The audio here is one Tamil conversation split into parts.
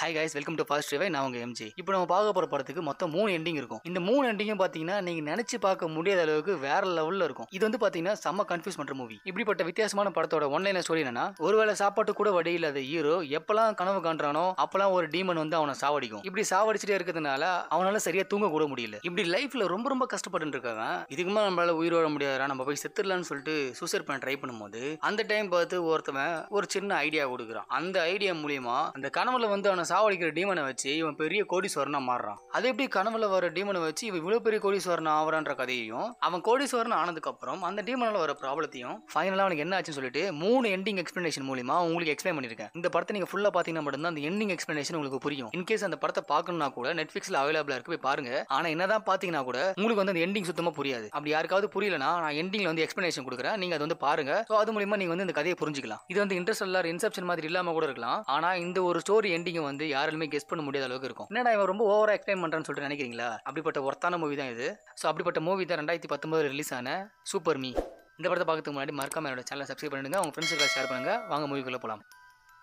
High guys welcome to first review நான் உங்கள் எம்ஜி இப்போ நம்ம பார்க்க போகிற படத்துக்கு மொத்தம் மூணு எண்டிங் இருக்கும் இந்த மூணு எண்டிங்கும் பார்த்தீங்கன்னா நீங்கள் நினச்சி பார்க்க முடியாத அளவுக்கு வேற லெவலில் இருக்கும் இது வந்து பார்த்தீங்கன்னா செம்ம கன்ஃபியூஸ் பண்ணுற மூவி இப்படிப்பட்ட வித்தியாசமான படத்தோட ஒன்லைன் ஸ்டோரி என்னன்னா ஒருவேளை சாப்பாட்டு கூட வடி இல்லாத ஹீரோ எப்போலாம் கனவு காண்றானோ அப்போலாம் ஒரு டீமன் வந்து அவனை சாவடிக்கும் இப்படி சாவடிச்சுட்டே இருக்கிறதுனால அவனால சரியாக தூங்க கூட முடியல இப்படி லைஃப்பில் ரொம்ப ரொம்ப கஷ்டப்பட்டு இருக்காங்க இதுக்கு மேலே நம்மளால உயிர் வாழ முடியாதா நம்ம போய் செத்துடலான்னு சொல்லிட்டு சூசைட் பண்ண ட்ரை பண்ணும்போது அந்த டைம் பார்த்து ஒருத்தவன் ஒரு சின்ன ஐடியா கொடுக்குறான் அந்த ஐடியா மூலியமா அந்த கனவுல வந்து அவனை சாவடிக்கிற டீமனை வச்சு இவன் பெரிய கோடீஸ்வரனா மாறுறான் அது எப்படி கனவுல வர டீமனை வச்சு இவன் இவ்வளவு பெரிய கோடீஸ்வரன் ஆவறான்ற கதையையும் அவன் கோடீஸ்வரன் ஆனதுக்கு அப்புறம் அந்த டீமனால வர ப்ராப்ளத்தையும் ஃபைனலா அவனுக்கு என்ன ஆச்சுன்னு சொல்லிட்டு மூணு எண்டிங் எக்ஸ்பிளனேஷன் மூலியமா உங்களுக்கு எக்ஸ்பிளைன் பண்ணிருக்கேன் இந்த படத்தை நீங்க ஃபுல்லா பாத்தீங்கன்னா தான் அந்த எண்டிங் எக்ஸ்பிளனேஷன் உங்களுக்கு புரியும் இன்கேஸ் அந்த படத்தை பாக்கணும்னா கூட நெட்ஃபிளிக்ஸ்ல அவைலபிளா இருக்கு போய் பாருங்க ஆனா என்னதான் பாத்தீங்கன்னா கூட உங்களுக்கு வந்து அந்த எண்டிங் சுத்தமா புரியாது அப்படி யாருக்காவது புரியலனா நான் எண்டிங்ல வந்து எக்ஸ்பிளனேஷன் கொடுக்குறேன் நீங்க அது வந்து பாருங்க ஸோ அது மூலியமா நீங்க வந்து இந்த கதையை புரிஞ்சுக்கலாம் இது வந்து இன்ட்ரெஸ்ட் எல்லாரும் இன்செப்ஷன் மாதிரி இல்லாம கூட இருக்கலாம் ஆனா இந்த ஒரு ஸ்டோரி எண்டிங் வந்து வந்து யாராலுமே கெஸ் பண்ண முடியாத அளவுக்கு இருக்கும் என்னடா இவன் ரொம்ப ஓவரா எக்ஸ்பிளைன் பண்றேன்னு சொல்லிட்டு நினைக்கிறீங்களா அப்படிப்பட்ட ஒர்த்தான மூவி தான் இது ஸோ அப்படிப்பட்ட மூவி தான் ரெண்டாயிரத்தி பத்தொன்பது ரிலீஸ் ஆன சூப்பர் மீ இந்த படத்தை பார்க்கறதுக்கு முன்னாடி மறக்காம என்னோட சேனல் சப்ஸ்கிரைப் பண்ணிடுங்க உங்கள் ஃப்ரெண்ட்ஸுக்கு ஷேர் பண்ணுங்க வாங்க மூவிக்குள்ளே போகலாம்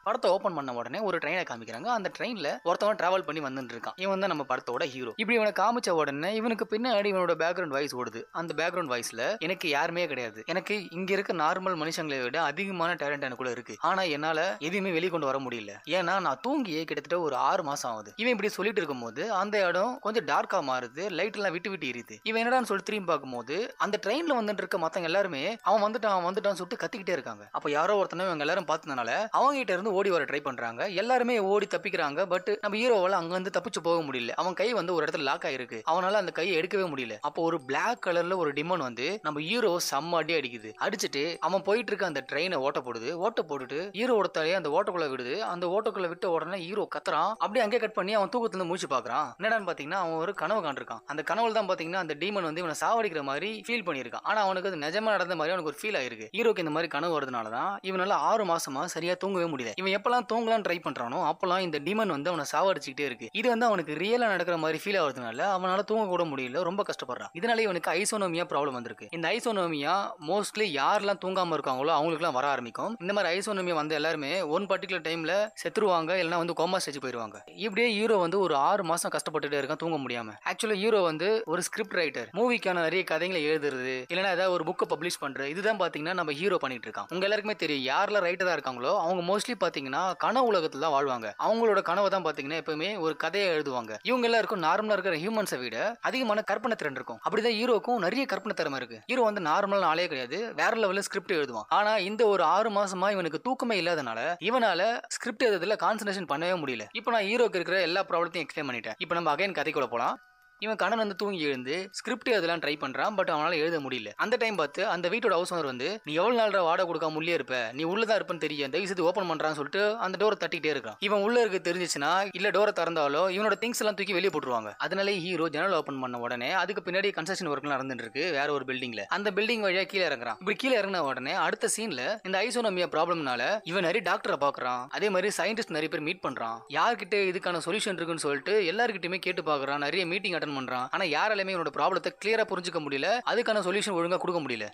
படத்தை ஓப்பன் பண்ண உடனே ஒரு ட்ரெயினை காமிக்கிறாங்க அந்த ட்ரெயின்ல ஒருத்தவன் டிராவல் பண்ணி வந்துட்டு இருக்கான் இவன் தான் நம்ம படத்தோட ஹீரோ இப்படி இவனை காமிச்ச உடனே இவனுக்கு பின்னாடி இவனோட பேக்ரவுண்ட் வாய்ஸ் ஓடுது அந்த பேக்ரவுண்ட் வாய்ஸ்ல எனக்கு யாருமே கிடையாது எனக்கு இங்க இருக்க நார்மல் மனுஷங்களை விட அதிகமான டேலண்ட் எனக்குள்ள இருக்கு ஆனா என்னால எதுவுமே வெளிக்கொண்டு வர முடியல ஏன்னா நான் தூங்கியே கிட்டத்தட்ட ஒரு ஆறு மாசம் ஆகுது இவன் இப்படி சொல்லிட்டு போது அந்த இடம் கொஞ்சம் டார்க்கா மாறுது லைட் எல்லாம் விட்டு விட்டு இருக்கு இவன் என்னடான்னு சொல்லி திரும்பி பார்க்கும்போது அந்த ட்ரெயின்ல வந்துட்டு இருக்க மத்தவங்க எல்லாருமே அவன் வந்துட்டான் அவன் வந்துட்டான் சொல்லிட்டு கத்திக்கிட்டே இருக்காங்க அப்ப யாரோ ஒருத்தனும் இவங்க எல்லாரும் பார்த்ததுனால அவங்க கிட்ட இருந்து ஓடி வர ட்ரை பண்ணுறாங்க எல்லாருமே ஓடி தப்பிக்கிறாங்க பட் நம்ம ஹீரோவால் அங்கேருந்து தப்பிச்சு போக முடியல அவன் கை வந்து ஒரு இடத்துல லாக் ஆகிருக்கு அவனால் அந்த கையை எடுக்கவே முடியல அப்போ ஒரு பிளாக் கலரில் ஒரு டிமன் வந்து நம்ம ஹீரோ செம்ம அடி அடிக்குது அடிச்சுட்டு அவன் போயிட்டு இருக்க அந்த ட்ரெயினை ஓட்ட போடுது ஓட்ட போட்டுட்டு ஹீரோ தலையை அந்த ஓட்டக்குள்ள விடுது அந்த ஓட்டக்குள்ள விட்டு உடனே ஹீரோ கத்துறான் அப்படியே அங்கே கட் பண்ணி அவன் தூக்கத்துல மூச்சு பார்க்குறான் என்னடான்னு பார்த்தீங்கன்னா அவன் ஒரு கனவு காண்டிருக்கான் அந்த கனவுல தான் பார்த்தீங்கன்னா அந்த டீமன் வந்து இவனை சாவடிக்கிற மாதிரி ஃபீல் பண்ணியிருக்கான் ஆனால் அவனுக்கு அது நிஜமாக நடந்த மாதிரி அவனுக்கு ஒரு ஃபீல் ஆயிருக்கு ஹீரோக்கு இந்த மாதிரி கனவு வரதுனால தான் இவனால ஆறு மாசமா சரியா தூங்கவே முடியல இவன் எப்பெல்லாம் தூங்கலாம் ட்ரை பண்றானோ அப்பெல்லாம் இந்த டிமன் வந்து அவனை சாவடிச்சுக்கிட்டே இருக்கு இது வந்து அவனுக்கு ரியலா நடக்கிற மாதிரி ஃபீல் ஆகுறதுனால அவனால தூங்க கூட முடியல ரொம்ப கஷ்டப்படுறான் இதனால இவனுக்கு ஐசோனோமியா ப்ராப்ளம் வந்திருக்கு இந்த ஐசோனோமியா மோஸ்ட்லி யாரெல்லாம் தூங்காம இருக்காங்களோ அவங்களுக்குலாம் வர ஆரம்பிக்கும் இந்த மாதிரி ஐசோனோமியா வந்து எல்லாருமே ஒன் பர்டிகுலர் டைம்ல செத்துருவாங்க இல்லைனா வந்து கோமா ஸ்டேஜ் போயிருவாங்க இப்படியே ஹீரோ வந்து ஒரு ஆறு மாசம் கஷ்டப்பட்டுட்டே இருக்கான் தூங்க முடியாம ஆக்சுவலா ஹீரோ வந்து ஒரு ஸ்கிரிப்ட் ரைட்டர் மூவிக்கான நிறைய கதைகளை எழுதுறது இல்லைன்னா ஏதாவது ஒரு புக்கை பப்ளிஷ் பண்றது இதுதான் பாத்தீங்கன்னா நம்ம ஹீரோ பண்ணிட்டு இருக்கான் உங்க எல்லாருக்குமே தெரியும் யாரெல்லாம் ரைட்டரா இருக்காங்களோ அவங்க மோஸ்ட்லி பாத்தீங்கன்னா கனவு உலகத்துல தான் வாழ்வாங்க அவங்களோட கனவை தான் பாத்தீங்கன்னா எப்பவுமே ஒரு கதையை எழுதுவாங்க இவங்க இருக்கும் நார்மலா இருக்கிற ஹியூமன்ஸை விட அதிகமான கற்பனை திறன் இருக்கும் அப்படிதான் ஹீரோக்கும் நிறைய கற்பனை திறமை இருக்கு ஹீரோ வந்து நார்மலான ஆளே கிடையாது வேற லெவலில் ஸ்கிரிப்ட் எழுதுவான் ஆனா இந்த ஒரு ஆறு மாசமா இவனுக்கு தூக்கமே இல்லாதனால இவனால ஸ்கிரிப்ட் எழுதுல கான்சன்ட்ரேஷன் பண்ணவே முடியல இப்போ நான் ஹீரோக்கு இருக்கிற எல்லா ப்ராப்ளத்தையும் எக்ஸ்பிளைன் பண்ணிட்டேன் இப்போ நம்ம அகைன் கதைக்குள்ள போலாம் இவன் கண்ணன் வந்து தூங்கி எழுந்து ஸ்கிரிப்ட் அதெல்லாம் ட்ரை பண்றான் பட் அவனால எழுத முடியல அந்த டைம் பார்த்து அந்த வீட்டோட ஹவுஸ் ஓனர் வந்து நீ எவ்வளவு நாள் வாடகை கொடுக்காம முடியே இருப்ப நீ உள்ளதான் இருப்பேன் தெரியும் அந்த விஷயத்து ஓப்பன் பண்றான்னு சொல்லிட்டு அந்த டோரை தட்டிக்கிட்டே இருக்கான் இவன் உள்ள இருக்க தெரிஞ்சிச்சுன்னா இல்ல டோரை திறந்தாலோ இவனோட திங்ஸ் எல்லாம் தூக்கி வெளியே போட்டுருவாங்க அதனாலே ஹீரோ ஜெனரல் ஓப்பன் பண்ண உடனே அதுக்கு பின்னாடி கன்ஸ்ட்ரக்ஷன் ஒர்க் நடந்துட்டு இருக்கு வேற ஒரு பில்டிங்ல அந்த பில்டிங் வழியா கீழே இறங்குறான் இப்படி கீழே இறங்கின உடனே அடுத்த சீன்ல இந்த ஐசோனமியா ப்ராப்ளம்னால இவன் நிறைய டாக்டரை பாக்குறான் அதே மாதிரி சயின்டிஸ்ட் நிறைய பேர் மீட் பண்றான் யார்கிட்ட இதுக்கான சொல்யூஷன் இருக்குன்னு சொல்லிட்டு எல்லாருக்கிட்டயுமே கேட்டு பாக்குறான் நிறைய மீட்டிங் அட்டன் பண்றான் ஆனா யாராலுமே இவனோட ப்ராப்ளத்தை கிளியரா புரிஞ்சுக்க முடியல அதுக்கான சொல்யூஷன் ஒழுங்கா கொடுக்க முடியல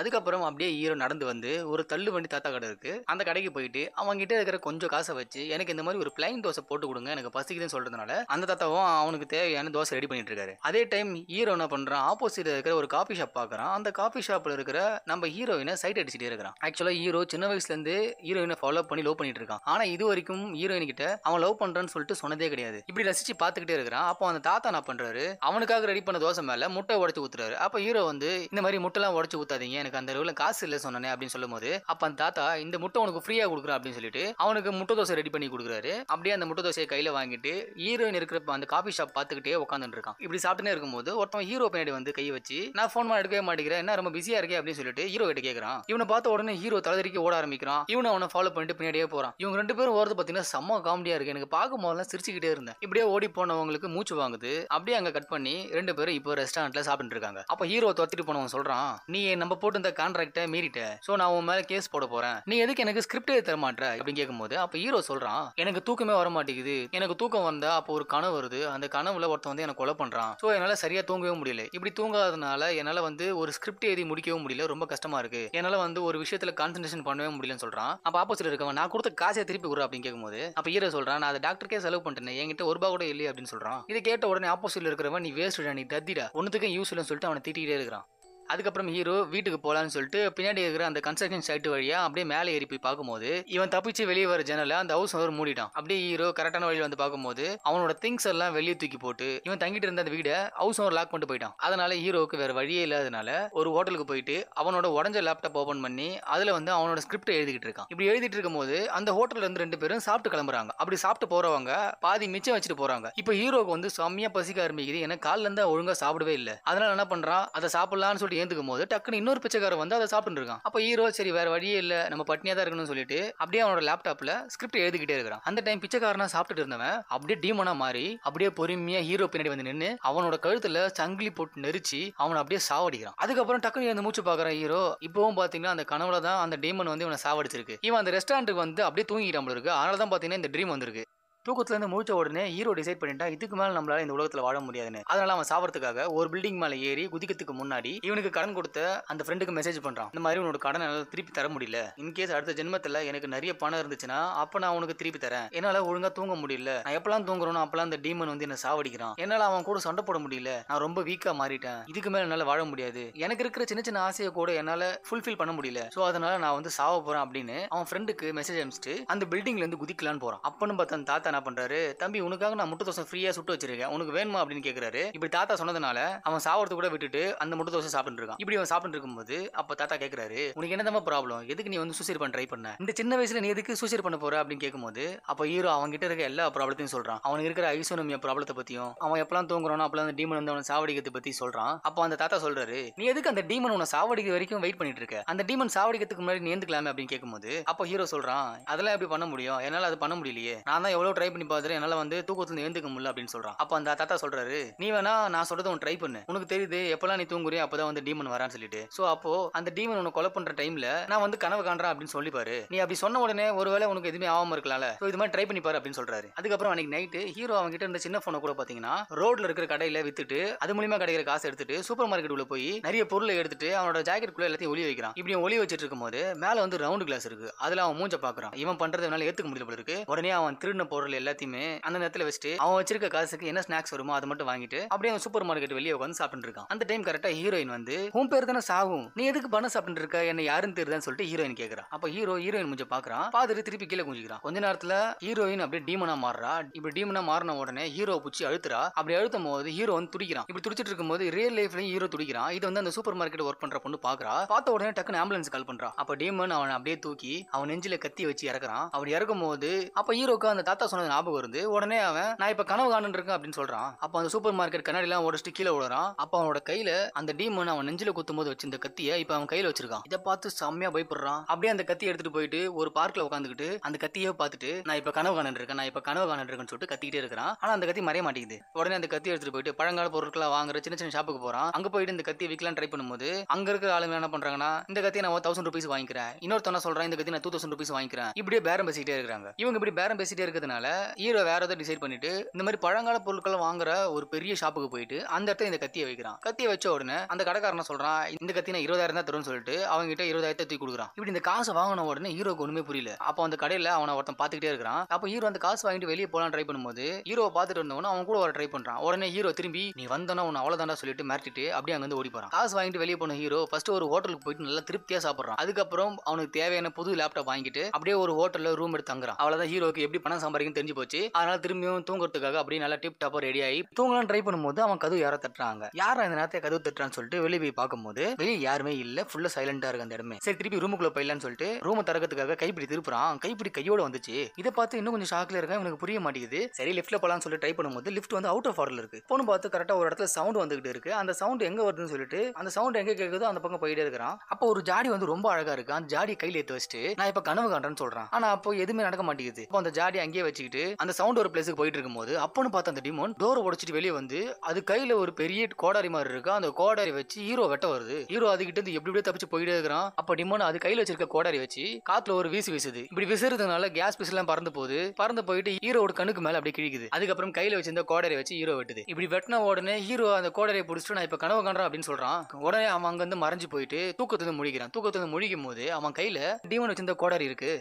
அதுக்கப்புறம் அப்படியே ஹீரோ நடந்து வந்து ஒரு தள்ளு வண்டி தாத்தா கடை இருக்கு அந்த கடைக்கு போயிட்டு அவங்க கிட்ட இருக்கிற கொஞ்சம் காசை வச்சு எனக்கு இந்த மாதிரி ஒரு பிளைன் தோசை போட்டு கொடுங்க எனக்கு பசிக்குதுன்னு சொல்றதுனால அந்த தாத்தாவும் அவனுக்கு தேவையான தோசை ரெடி பண்ணிட்டு இருக்காரு அதே டைம் ஹீரோ என்ன பண்றான் ஆப்போசிட் இருக்கிற ஒரு காஃபி ஷாப் பாக்குறான் அந்த காஃபி ஷாப்ல இருக்கிற நம்ம ஹீரோயினை சைட் அடிச்சுட்டே இருக்கிறான் ஆக்சுவலா ஹீரோ சின்ன வயசுல இருந்து ஹீரோயினை ஃபாலோ பண்ணி லவ் பண்ணிட்டு இருக்கான் ஆனா இது வரைக்கும் ஹீரோயின் கிட்ட அவன் லவ் பண்றான்னு சொல்லிட்டு சொன்னதே கிடையாது இப்படி ரசிச்சு பாத்துக்கிட்டே இருக்கிறான் அப்போ அந்த தாத்தா என்ன பண்றாரு அவனுக்காக ரெடி பண்ண தோசை மேல முட்டை உடச்சு ஊத்துறாரு அப்ப ஹீரோ வந்து இந்த மாதிரி முட்டைலாம் உடச்சு ஊத்தாதீங்க எனக்கு அந்த அளவுல காசு இல்லை சொன்னே அப்படின்னு சொல்லும் போது அப்ப அந்த தாத்தா இந்த முட்டை உனக்கு ஃப்ரீயா கொடுக்குறேன் அப்படின்னு சொல்லிட்டு அவனுக்கு முட்டை தோசை ரெடி பண்ணி கொடுக்குறாரு அப்படியே அந்த முட்டை தோசையை கையில வாங்கிட்டு ஹீரோயின் இருக்கிற அந்த காஃபி ஷாப் பார்த்துக்கிட்டே உட்காந்துட்டு இருக்கான் இப்படி சாப்பிட்டுனே இருக்கும்போது ஒருத்தன் ஹீரோ பின்னாடி வந்து கை வச்சு நான் ஃபோன் பண்ண எடுக்கவே மாட்டேங்கிறேன் என்ன ரொம்ப பிஸியா இருக்கே அப்படின்னு சொல்லிட்டு ஹீரோ கிட்ட கேட்கறான் இவனை பார்த்த உடனே ஹீரோ தலைதறிக்கு ஓட ஆரம்பிக்கிறான் இவனை அவனை ஃபாலோ பண்ணிட்டு பின்னாடியே போறான் இவங்க ரெண்டு பேரும் ஓரத்து பாத்தீங்கன்னா செம்ம காமெடியா இருக்கு எனக்கு பார்க்கும் போதெல்லாம் சிரிச்சுக்கிட்டே இருந்தேன் இப்படியே ஓடி போனவங்களுக்கு மூச்சு வாங்குது அப்படியே அங்க கட் பண்ணி ரெண்டு பேரும் இப்போ ரெஸ்டாரண்ட்ல சாப்பிட்டு இருக்காங்க அப்ப ஹீரோ துரத்திட்டு போனவன் சொல்றான் நீ நம்ம போட்டு போட்டிருந்த கான்ட்ராக்டை மீறிட்ட ஸோ நான் உன் மேல கேஸ் போட போறேன் நீ எதுக்கு எனக்கு ஸ்கிரிப்டே தர மாட்டேற அப்படின்னு கேட்கும்போது அப்ப ஹீரோ சொல்றான் எனக்கு தூக்கமே வர மாட்டேங்குது எனக்கு தூக்கம் வந்தா அப்போ ஒரு கனவு வருது அந்த கனவுல ஒருத்தன் வந்து எனக்கு கொலை பண்றான் ஸோ என்னால சரியா தூங்கவே முடியல இப்படி தூங்காதனால என்னால வந்து ஒரு ஸ்கிரிப்ட் எழுதி முடிக்கவும் முடியல ரொம்ப கஷ்டமா இருக்கு என்னால வந்து ஒரு விஷயத்துல கான்சன்ட்ரேஷன் பண்ணவே முடியலன்னு சொல்றான் அப்ப ஆப்போசிட் இருக்கவன் நான் கொடுத்த காசை திருப்பி கொடு அப்படின்னு கேட்கும்போது அப்ப ஹீரோ சொல்றான் நான் அதை டாக்டருக்கே செலவு பண்ணிட்டேன் என்கிட்ட ஒரு ரூபா கூட இல்லையே அப்படின்னு சொல்றான் இது கேட்ட உடனே ஆப்போசிட்ல இருக்கிறவன் நீ வேஸ்ட் நீ தத்திடா ஒன்னுத்துக்கும் யூஸ் இல்லைன்னு சொல்லிட்டு அவனை திட்டிகிட்டே இருக்கிறான் அதுக்கப்புறம் ஹீரோ வீட்டுக்கு போகலான்னு சொல்லிட்டு பின்னாடி இருக்கிற அந்த கன்ஸ்ட்ரக்ஷன் சைட் வழியா அப்படியே மேலே ஏறி போய் பார்க்கும்போது இவன் தப்பிச்சு வெளியே வர ஜனல அந்த ஹவுஸ் அவர் மூடிட்டான் அப்படியே ஹீரோ கரெக்டான வழியில் வந்து பார்க்கும்போது அவனோட திங்ஸ் எல்லாம் வெளியே தூக்கி போட்டு இவன் தங்கிட்டு இருந்த அந்த வீடை ஹவுஸ் அவர் லாக் பண்ணிட்டு போயிட்டான் அதனால ஹீரோவுக்கு வேற வழியே இல்லாதனால ஒரு ஹோட்டலுக்கு போயிட்டு அவனோட உடஞ்ச லேப்டாப் ஓபன் பண்ணி அதுல வந்து அவனோட ஸ்கிரிப்ட் எழுதிக்கிட்டு இருக்கான் இப்படி எழுதிட்டு இருக்கும் போது அந்த ஹோட்டல்ல இருந்து ரெண்டு பேரும் சாப்பிட்டு கிளம்புறாங்க அப்படி சாப்பிட்டு போறவங்க பாதி மிச்சம் வச்சுட்டு போறாங்க இப்போ ஹீரோக்கு வந்து செம்மையா பசிக்க ஆரம்பிக்குது ஏன்னா காலில இருந்தா ஒழுங்கா சாப்பிடவே இல்லை அதனால என்ன பண்றான் அதை சாப்பிடலாம்னு சொல்லிட்டு சொல்லிட்டு ஏந்துக்கும் போது டக்குன்னு இன்னொரு பிச்சைக்காரர் வந்து அதை சாப்பிட்டு இருக்கான் அப்போ ஹீரோ சரி வேற வழியே இல்லை நம்ம பட்னியாக தான் இருக்கணும்னு சொல்லிட்டு அப்படியே அவனோட லேப்டாப்ல ஸ்கிரிப்ட் எழுதிக்கிட்டே இருக்கிறான் அந்த டைம் பிச்சைக்காரனா சாப்பிட்டு இருந்தவன் அப்படியே டீமனா மாறி அப்படியே பொறுமையா ஹீரோ பின்னாடி வந்து நின்று அவனோட கழுத்துல சங்கிலி போட்டு நெரிச்சு அவனை அப்படியே சாவடிக்கிறான் அதுக்கப்புறம் டக்குனு எழுந்து மூச்சு பாக்குறான் ஹீரோ இப்பவும் பாத்தீங்கன்னா அந்த கனவுல தான் அந்த டீமன் வந்து இவனை சாவடிச்சிருக்கு இவன் அந்த ரெஸ்டாரண்ட்டுக்கு வந்து அப்படியே தூங்கிட்டான் இருக்கு அதனால தான் பாத்தீங்கன்னா இந்த ட்ரீம் வந்திருக்கு தூக்கத்துலேருந்து முழிச்ச உடனே ஹீரோ டிசைட் பண்ணிட்டா இதுக்கு மேலே நம்மளால இந்த உலகத்தில் வாழ முடியாதுன்னு அதனால அவன் சாவறதுக்காக ஒரு பில்டிங் மேலே ஏறி குதிக்கிறதுக்கு முன்னாடி இவனுக்கு கடன் கொடுத்த அந்த ஃப்ரெண்டுக்கு மெசேஜ் பண்ணுறான் இந்த மாதிரி உன்னோட கடன் திருப்பி தர முடியல இன்கேஸ் அடுத்த ஜென்மத்தில் எனக்கு நிறைய பணம் இருந்துச்சுன்னா அப்போ நான் உனக்கு திருப்பி தரேன் என்னால் ஒழுங்காக தூங்க முடியல நான் எப்பெல்லாம் தூங்குறோம் அப்பெல்லாம் அந்த டீமன் வந்து என்ன சாவடிக்கிறான் என்னால் அவன் கூட சண்டை போட முடியல நான் ரொம்ப வீக்காக மாறிட்டேன் இதுக்கு மேலே என்னால் வாழ முடியாது எனக்கு இருக்கிற சின்ன சின்ன ஆசையை கூட என்னால் ஃபுல்ஃபில் பண்ண முடியல ஸோ அதனால நான் வந்து சாவ போகிறேன் அப்படின்னு அவன் ஃப்ரெண்டுக்கு மெசேஜ் அனுப்பிச்சிட்டு அந்த பில்டிங்லேருந்து குதிக்கலான்னு போகிறான் அப்பன்னு பார்த்தா தாத்தா என்ன பண்றாரு தம்பி உனக்காக நான் முட்டு தோசை ஃப்ரீயா சுட்டு வச்சிருக்கேன் உனக்கு வேணுமா அப்படின்னு கேக்குறாரு இப்படி தாத்தா சொன்னதுனால அவன் சாவறது கூட விட்டுட்டு அந்த முட்டு தோசை சாப்பிட்டு இருக்கான் இப்படி அவன் சாப்பிட்டு இருக்கும்போது அப்ப தாத்தா கேக்குறாரு உனக்கு என்ன தான் ப்ராப்ளம் எதுக்கு நீ வந்து சூசைட் பண்ண ட்ரை பண்ண இந்த சின்ன வயசுல நீ எதுக்கு சூசைட் பண்ண போற அப்படின்னு கேட்கும்போது அப்ப ஹீரோ அவன் கிட்ட இருக்க எல்லா ப்ராப்ளத்தையும் சொல்றான் அவன் இருக்கிற ஐசோனமியா ப்ராப்ளத்தை பத்தியும் அவன் எப்பெல்லாம் தூங்குறானோ அப்பெல்லாம் அந்த டீமன் வந்து அவனை சாவடிக்கிறது பத்தி சொல்றான் அப்போ அந்த தாத்தா சொல்றாரு நீ எதுக்கு அந்த டீமன் உன்னை சாவடிக்க வரைக்கும் வெயிட் பண்ணிட்டு இருக்க அந்த டீமன் சாவடிக்கிறதுக்கு முன்னாடி நீந்துக்கலாமே அப்படின்னு கேட்கும்போது அப்போ ஹீரோ சொல்றான் அதெல்லாம் எப்படி பண்ண முடியும் என்னால அது பண்ண முடியலையே நான் தான் எவ்வளவு ட்ரை பண்ணி பார்த்துட்டு என்னால் வந்து தூக்கத்துல எழுந்துக்க முடியல அப்படின்னு சொல்றான் அப்ப அந்த தாத்தா சொல்றாரு நீ வேணா நான் சொல்றத உன் ட்ரை பண்ணு உனக்கு தெரியுது எப்பெல்லாம் நீ தூங்குறியோ அப்பதான் வந்து டீமன் வரான்னு சொல்லிட்டு சோ அப்போ அந்த டீமன் உன்னை கொலை பண்ற டைம்ல நான் வந்து கனவு காண்றேன் அப்படின்னு பாரு நீ அப்படி சொன்ன உடனே ஒருவேளை உனக்கு எதுவுமே ஆகாம இருக்கலாம்ல சோ இது மாதிரி ட்ரை பண்ணி பாரு அப்படின்னு சொல்றாரு அதுக்கப்புறம் அன்னைக்கு நைட்டு ஹீரோ அவங்க கிட்ட இருந்த சின்ன போனை கூட பாத்தீங்கன்னா ரோட்ல இருக்கிற கடையில வித்துட்டு அது மூலியமா கிடைக்கிற காசு எடுத்துட்டு சூப்பர் மார்க்கெட் உள்ள போய் நிறைய பொருளை எடுத்துட்டு அவனோட ஜாக்கெட் குள்ள எல்லாத்தையும் ஒளி வைக்கிறான் இப்படி ஒளி வச்சிட்டு இருக்கும்போது மேல வந்து ரவுண்ட் கிளாஸ் இருக்கு அதுல அவன் மூஞ்ச பாக்குறான் இவன் பண்றதுனால ஏத்துக்க முடியல இருக்கு உடனே அவன் திருடின பொருள் பொருள் எல்லாத்தையுமே அந்த நேரத்தில் வச்சுட்டு அவன் வச்சிருக்க காசுக்கு என்ன ஸ்நாக்ஸ் வருமோ அதை மட்டும் வாங்கிட்டு அப்படியே அவன் சூப்பர் மார்க்கெட் வெளியே உட்காந்து சாப்பிட்டு இருக்கான் அந்த டைம் கரெக்டா ஹீரோயின் வந்து உன் பேர் தானே சாகும் நீ எதுக்கு பணம் சாப்பிட்டு இருக்க என்ன யாருன்னு தெரியுதான்னு சொல்லிட்டு ஹீரோயின் கேட்கறான் அப்ப ஹீரோ ஹீரோயின் கொஞ்சம் பாக்குறான் பாத்துட்டு திருப்பி கீழே குஞ்சிக்கிறான் கொஞ்ச நேரத்தில் ஹீரோயின் அப்படியே டீமனா மாறுறா இப்படி டீமனா மாறின உடனே ஹீரோ பிடிச்சி அழுத்துறா அப்படி அழுத்தும் போது ஹீரோ வந்து துடிக்கிறான் இப்படி துடிச்சிட்டு இருக்கும்போது ரியல் லைஃப்லயும் ஹீரோ துடிக்கிறான் இது வந்து அந்த சூப்பர் மார்க்கெட் ஒர்க் பண்ற பொண்ணு பாக்குறா பார்த்த உடனே டக்குன்னு ஆம்புலன்ஸ் கால் பண்றான் அப்ப டீமன் அவன் அப்படியே தூக்கி அவன் நெஞ்சில கத்தி வச்சு இறக்குறான் அப்படி இறக்கும் போது அப்ப ஹீரோக்கு அந்த தாத்தா சொன்னது ஞாபகம் இருந்து உடனே அவன் நான் இப்ப கனவு காண்டு இருக்கேன் அப்படின்னு சொல்றான் அப்ப அந்த சூப்பர் மார்க்கெட் கண்ணாடி எல்லாம் உடச்சிட்டு கீழே விடுறான் அப்ப அவனோட கையில அந்த டீமன் அவன் நெஞ்சில குத்தும் போது வச்சிருந்த கத்திய இப்ப அவன் கையில வச்சிருக்கான் இதை பார்த்து செம்மையா பயப்படுறான் அப்படியே அந்த கத்தி எடுத்துட்டு போயிட்டு ஒரு பார்க்ல உட்காந்துக்கிட்டு அந்த கத்தியே பார்த்துட்டு நான் இப்ப கனவு காண்டு இருக்கேன் நான் இப்ப கனவு காண்டு இருக்கேன்னு சொல்லிட்டு கத்திக்கிட்டே இருக்கிறான் ஆனா அந்த கத்தி மறைய மாட்டேங்குது உடனே அந்த கத்தி எடுத்துட்டு போயிட்டு பழங்கால பொருட்களை வாங்குற சின்ன சின்ன ஷாப்புக்கு போறான் அங்க போயிட்டு இந்த கத்தியை விற்கலாம் ட்ரை பண்ணும்போது அங்க இருக்கிற ஆளுங்க என்ன பண்றாங்கன்னா இந்த கத்தியை நான் தௌசண்ட் ருபீஸ் வாங்கிக்கிறேன் இன்னொருத்தவன சொல்றேன் இந்த கத்தி நான் டூ தௌசண்ட் ருபீஸ் வாங்கிக்கிறேன் இப்படியே பேரம் பேசிட்டே இருக்கிறாங்க இவங்க இப்படி பேரம் பேசிட்டே இருக்கிறதுனால இருந்ததுனால ஹீரோ வேற ஏதோ டிசைட் பண்ணிட்டு இந்த மாதிரி பழங்கால பொருட்களை வாங்குற ஒரு பெரிய ஷாப்புக்கு போயிட்டு அந்த இடத்துல இந்த கத்தியை வைக்கிறான் கத்தியை வச்ச உடனே அந்த கடைக்காரன் சொல்றான் இந்த கத்தி நான் இருபதாயிரம் தான் தரும்னு சொல்லிட்டு அவங்க கிட்ட இருபதாயிரத்தை தூக்கி கொடுக்குறான் இப்படி இந்த காசு வாங்கின உடனே ஹீரோக்கு ஒண்ணுமே புரியல அப்போ அந்த கடையில அவனை ஒருத்தன் பாத்துக்கிட்டே இருக்கிறான் அப்போ ஹீரோ அந்த காசு வாங்கிட்டு வெளியே போலாம் ட்ரை பண்ணும்போது ஹீரோ பாத்துட்டு இருந்தவன அவன் கூட வர ட்ரை பண்றான் உடனே ஹீரோ திரும்பி நீ வந்தனா உன் அவ்வளவுதான் சொல்லிட்டு மிரட்டிட்டு அப்படியே அங்க வந்து ஓடி போறான் காசு வாங்கிட்டு வெளியே போன ஹீரோ ஃபர்ஸ்ட் ஒரு ஹோட்டலுக்கு போயிட்டு நல்லா திருப்தியா சாப்பிடுறான் அதுக்கப்புறம் அவனுக்கு தேவையான புது லேப்டாப் வாங்கிட்டு அப்படியே ஒரு ஹோட்டல்ல ரூம் எடுத்து தங்குறான் அவ்வளவுதான் ஹீரோக்கு எப்படி பணம் சம்பாதிக்க தெரிஞ்சு போச்சு அதனால திரும்பியும் தூங்குறதுக்காக அப்படியே நல்லா டிப் டாப்பா ரெடி ஆகி தூங்கலாம் ட்ரை பண்ணும்போது அவன் கதவு யாரோ தட்டுறாங்க யாரா அந்த நேரத்தை கதவு தட்டுறான்னு சொல்லிட்டு வெளியே போய் பார்க்கும்போது வெளியே யாருமே இல்ல ஃபுல்லா சைலண்டா இருக்கு அந்த இடமே சரி திருப்பி ரூமுக்குள்ள போயிடலாம்னு சொல்லிட்டு ரூம் திறக்கிறதுக்காக கைப்பிடி திருப்புறான் கைப்பிடி கையோட வந்துச்சு இதை பார்த்து இன்னும் கொஞ்சம் ஷாக்ல இருக்கேன் இவனுக்கு புரிய மாட்டேங்குது சரி லிஃப்ட்ல போலாம்னு சொல்லி ட்ரை பண்ணும்போது லிஃப்ட் வந்து அவுட் ஆஃப் ஆர்டர் இருக்கு போன பார்த்து கரெக்டா ஒரு இடத்துல சவுண்ட் வந்துகிட்டு இருக்கு அந்த சவுண்ட் எங்க வருதுன்னு சொல்லிட்டு அந்த சவுண்ட் எங்க கேட்குதோ அந்த பக்கம் போயிட்டே இருக்கிறான் அப்போ ஒரு ஜாடி வந்து ரொம்ப அழகா இருக்கு அந்த ஜாடி கையில ஏத்து வச்சுட்டு நான் இப்ப கனவு காண்றேன்னு சொல்றான் ஆனா அப்போ எதுவுமே நடக்க மாட்டேங்குது அப்போ அந்த ஜாடி அங்கேயே வச்சு வச்சுக்கிட்டு அந்த சவுண்ட் ஒரு பிளேஸுக்கு போயிட்டு இருக்கும்போது அப்போன்னு பார்த்த அந்த டிமோன் டோரை உடச்சிட்டு வெளியே வந்து அது கையில் ஒரு பெரிய கோடாரி மாதிரி இருக்கு அந்த கோடாரி வச்சு ஹீரோ வெட்ட வருது ஹீரோ அதுக்கிட்ட இருந்து எப்படி எப்படி தப்பிச்சு போயிட்டே இருக்கிறான் அப்போ டிமோன் அது கையில் வச்சிருக்க கோடாரி வச்சு காத்துல ஒரு வீசு வீசுது இப்படி விசுறதுனால கேஸ் பீஸ் எல்லாம் பறந்து போகுது பறந்து போயிட்டு ஹீரோட கண்ணுக்கு மேல அப்படியே கிழிக்குது அதுக்கப்புறம் கையில் வச்சிருந்த கோடாரி வச்சு ஹீரோ வெட்டுது இப்படி வெட்டின உடனே ஹீரோ அந்த கோடாரியை பிடிச்சிட்டு நான் இப்போ கனவு காண்றான் அப்படின்னு சொல்றான் உடனே அவன் அங்கிருந்து மறைஞ்சு போயிட்டு தூக்கத்துல முழிக்கிறான் தூக்கத்துல முழிக்கும் போது அவன் கையில டிமோன் வச்சிருந்த கோடாரி இருக்கு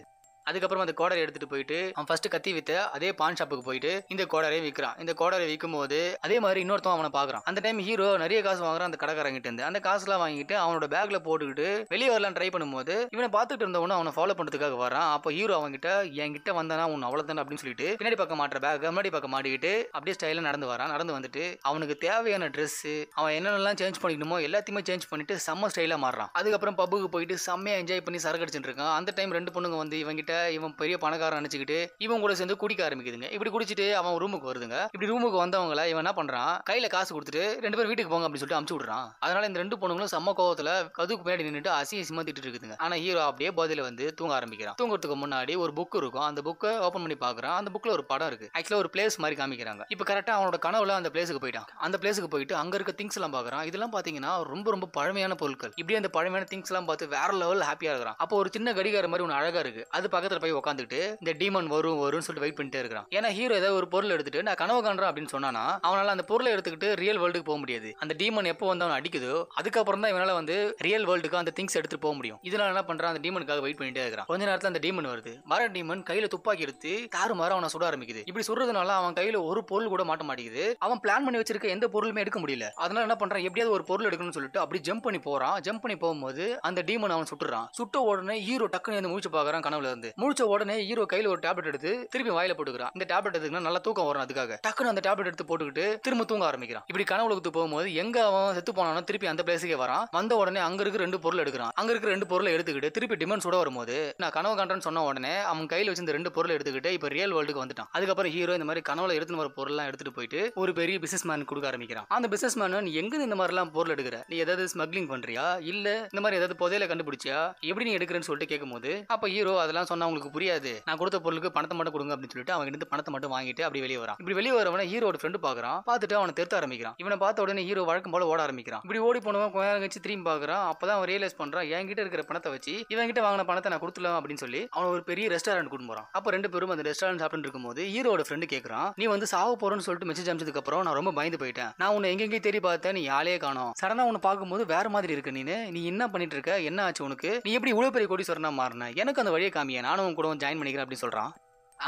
அதுக்கப்புறம் அந்த கோடரை எடுத்துட்டு போயிட்டு அவன் ஃபர்ஸ்ட் கத்தி வித்த அதே பான் ஷாப்புக்கு போயிட்டு இந்த கோடரை விற்கிறான் இந்த கோடரை விற்கும் போது அதே மாதிரி இன்னொருத்தவன் அவனை பாக்குறான் அந்த டைம் ஹீரோ நிறைய காசு வாங்குறான் அந்த கிட்ட இருந்து அந்த காசுலாம் வாங்கிட்டு அவனோட பேக்ல போட்டுக்கிட்டு வெளியே வரலாம் ட்ரை பண்ணும்போது இவனை பார்த்துட்டு இருந்தவன அவனை ஃபாலோ பண்ணுறதுக்காக வரான் அப்போ ஹீரோ அவன்கிட்ட என்கிட்ட வந்தானா உன் தானே அப்படின்னு சொல்லிட்டு பின்னாடி பக்கம் மாட்டுற பேக் முன்னாடி பக்கம் மாட்டிக்கிட்டு அப்படியே ஸ்டைல நடந்து வரான் நடந்து வந்துட்டு அவனுக்கு தேவையான ட்ரெஸ் அவன் என்னென்னலாம் சேஞ்ச் பண்ணிக்கணுமோ எல்லாத்தையுமே சேஞ்ச் பண்ணிட்டு செம்ம ஸ்டைலா மாறான் அதுக்கப்புறம் பப்புக்கு போயிட்டு செம்மையா என்ஜாய் பண்ணி சரக்கு அடிச்சுட்டு இருக்கான் அந்த டைம் ரெண்டு பொண்ணுங்க வந்து இவங்கிட்ட கிட்ட இவன் பெரிய பணக்காரன் நினைச்சுக்கிட்டு இவன் கூட சேர்ந்து குடிக்க ஆரம்பிக்குதுங்க இப்படி குடிச்சிட்டு அவன் ரூமுக்கு வருதுங்க இப்படி ரூமுக்கு வந்தவங்கள இவன் என்ன பண்றான் கையில காசு கொடுத்துட்டு ரெண்டு பேரும் வீட்டுக்கு போங்க அப்படின்னு சொல்லிட்டு அமுச்சு அதனால இந்த ரெண்டு பொண்ணுங்களும் சம்ம கோவத்துல கதுக்கு பின்னாடி நின்றுட்டு அசிய சிமத்திட்டு இருக்குதுங்க ஆனா ஹீரோ அப்படியே பதில வந்து தூங்க ஆரம்பிக்கிறான் தூங்குறதுக்கு முன்னாடி ஒரு புக் இருக்கும் அந்த புக்கை ஓப்பன் பண்ணி பாக்குறான் அந்த புக்ல ஒரு படம் இருக்கு ஆக்சுவலா ஒரு பிளேஸ் மாதிரி காமிக்கிறாங்க இப்ப கரெக்டா அவனோட கனவுல அந்த பிளேஸுக்கு போயிட்டான் அந்த பிளேஸுக்கு போயிட்டு அங்க இருக்க திங்ஸ் எல்லாம் பாக்குறான் இதெல்லாம் பாத்தீங்கன்னா ரொம்ப ரொம்ப பழமையான பொருட்கள் இப்படி அந்த பழமையான திங்ஸ் எல்லாம் பார்த்து வேற லெவல் ஹாப்பியா இருக்கிறான் அப்போ ஒரு சின்ன கடிகார மாதிரி ஒன்று அழகா இருக்கு அது பக்கத்துல போய் உட்காந்துட்டு இந்த டீமன் வரும் வரும்னு சொல்லிட்டு வெயிட் பண்ணிட்டே இருக்கிறான் ஏன்னா ஹீரோ ஏதாவது ஒரு பொருள் எடுத்துட்டு நான் கனவு காண்றேன் அப்படின்னு சொன்னானா அவனால அந்த பொருளை எடுத்துக்கிட்டு ரியல் வேர்ல்டுக்கு போக முடியாது அந்த டீமன் எப்போ வந்து அவன் அடிக்குதோ அதுக்கப்புறம் தான் இவனால வந்து ரியல் வேர்ல்டுக்கு அந்த திங்ஸ் எடுத்துட்டு போக முடியும் இதனால என்ன பண்றான் அந்த டீமனுக்காக வெயிட் பண்ணிட்டே இருக்கிறான் கொஞ்ச நேரத்தில் அந்த டீமன் வருது வர டீமன் கையில துப்பாக்கி எடுத்து தாறு மாற அவனை சுட ஆரம்பிக்குது இப்படி சுடுறதுனால அவன் கையில ஒரு பொருள் கூட மாட்ட மாட்டேங்குது அவன் பிளான் பண்ணி வச்சிருக்க எந்த பொருளுமே எடுக்க முடியல அதனால என்ன பண்றான் எப்படியாவது ஒரு பொருள் எடுக்கணும்னு சொல்லிட்டு அப்படி ஜம்ப் பண்ணி போறான் ஜம்ப் பண்ணி போகும்போது அந்த டீமன் அவன் சுட்டுறான் சுட்ட உடனே ஹீரோ டக்குன்னு இருந்து முடிச்சு பாக்குறான் கனவுல இருந்து முழிச்ச உடனே ஹீரோ கையில ஒரு டேப்லெட் எடுத்து திருப்பி வாயில போட்டுக்கிறான் இந்த டேப்லெட் எடுத்துக்கணும் நல்லா தூக்கம் வரும் அதுக்காக டக்குன்னு அந்த டேப்லெட் எடுத்து போட்டுக்கிட்டு திரும்ப தூங்க ஆரம்பிக்கிறான் இப்படி கனவுலகத்து போகும்போது எங்க அவன் செத்து போனானோ திருப்பி அந்த பிளேஸுக்கே வரான் வந்த உடனே அங்க இருக்க ரெண்டு பொருள் எடுக்கிறான் அங்க இருக்கு ரெண்டு பொருளை எடுத்துக்கிட்டு திருப்பி கூட வரும்போது நான் கனவு கண்டேன்னு சொன்ன உடனே அவன் கையில் இந்த ரெண்டு பொருளை எடுத்துக்கிட்டு இப்போ ரியல் வேர்ல்டுக்கு வந்துட்டான் அதுக்கப்புறம் ஹீரோ இந்த மாதிரி கனவுல எடுத்துன்னு வர பொருள்லாம் எடுத்துட்டு போயிட்டு ஒரு பெரிய பிசினஸ் மேன் கொடுக்க ஆரம்பிக்கிறான் அந்த பிசினஸ் மேன் நீ எங்க இந்த மாதிரிலாம் பொருள் எடுக்கிற நீ ஏதாவது ஸ்மக்லிங் பண்றியா இல்ல இந்த மாதிரி ஏதாவது புதையில கண்டுபிடிச்சியா எப்படி நீ எடுக்கிறேன்னு சொல்லிட்டு கேட்கும்போது அப்ப ஹீரோ அதெல்லாம் சொன்ன தான் உங்களுக்கு புரியாது நான் கொடுத்த பொருளுக்கு பணத்தை மட்டும் கொடுங்க அப்படின்னு சொல்லிட்டு அவங்க இருந்து பணத்தை மட்டும் வாங்கிட்டு அப்படி வெளியே வரான் இப்படி வெளியே வரவன ஹீரோட ஃப்ரெண்டு பாக்குறான் பார்த்துட்டு அவனை திருத்த ஆரம்பிக்கிறான் இவனை பார்த்த உடனே ஹீரோ வழக்கம் போல ஓட ஆரம்பிக்கிறான் இப்படி ஓடி போனவன் கொஞ்ச நேரம் கழிச்சு திரும்பி பாக்குறான் அப்பதான் அவன் ரியலைஸ் பண்றான் என்கிட்ட இருக்கிற பணத்தை வச்சு இவன் கிட்ட வாங்கின பணத்தை நான் கொடுத்துலாம் அப்படின்னு சொல்லி அவன் ஒரு பெரிய ரெஸ்டாரண்ட் கூட்டு போறான் அப்போ ரெண்டு பேரும் அந்த ரெஸ்டாரண்ட் சாப்பிட்டு இருக்கும்போது ஹீரோட ஃப்ரெண்டு கேக்குறான் நீ வந்து சாவ போறேன்னு சொல்லிட்டு மெசேஜ் அமைச்சதுக்கு அப்புறம் நான் ரொம்ப பயந்து போயிட்டேன் நான் உன்னை எங்கெங்கே தேடி பார்த்தேன் நீ யாலே காணும் சடனா உன்னை பார்க்கும்போது வேற மாதிரி இருக்கு நீ நீ என்ன பண்ணிட்டு இருக்க என்ன ஆச்சு உனக்கு நீ எப்படி இவ்வளவு பெரிய சொன்னா மாறின எனக்கு அந்த வழியை காமியா நானும் கூட ஜாயின் பண்ணிக்கிறேன் அப்படின்னு சொல்கிறான்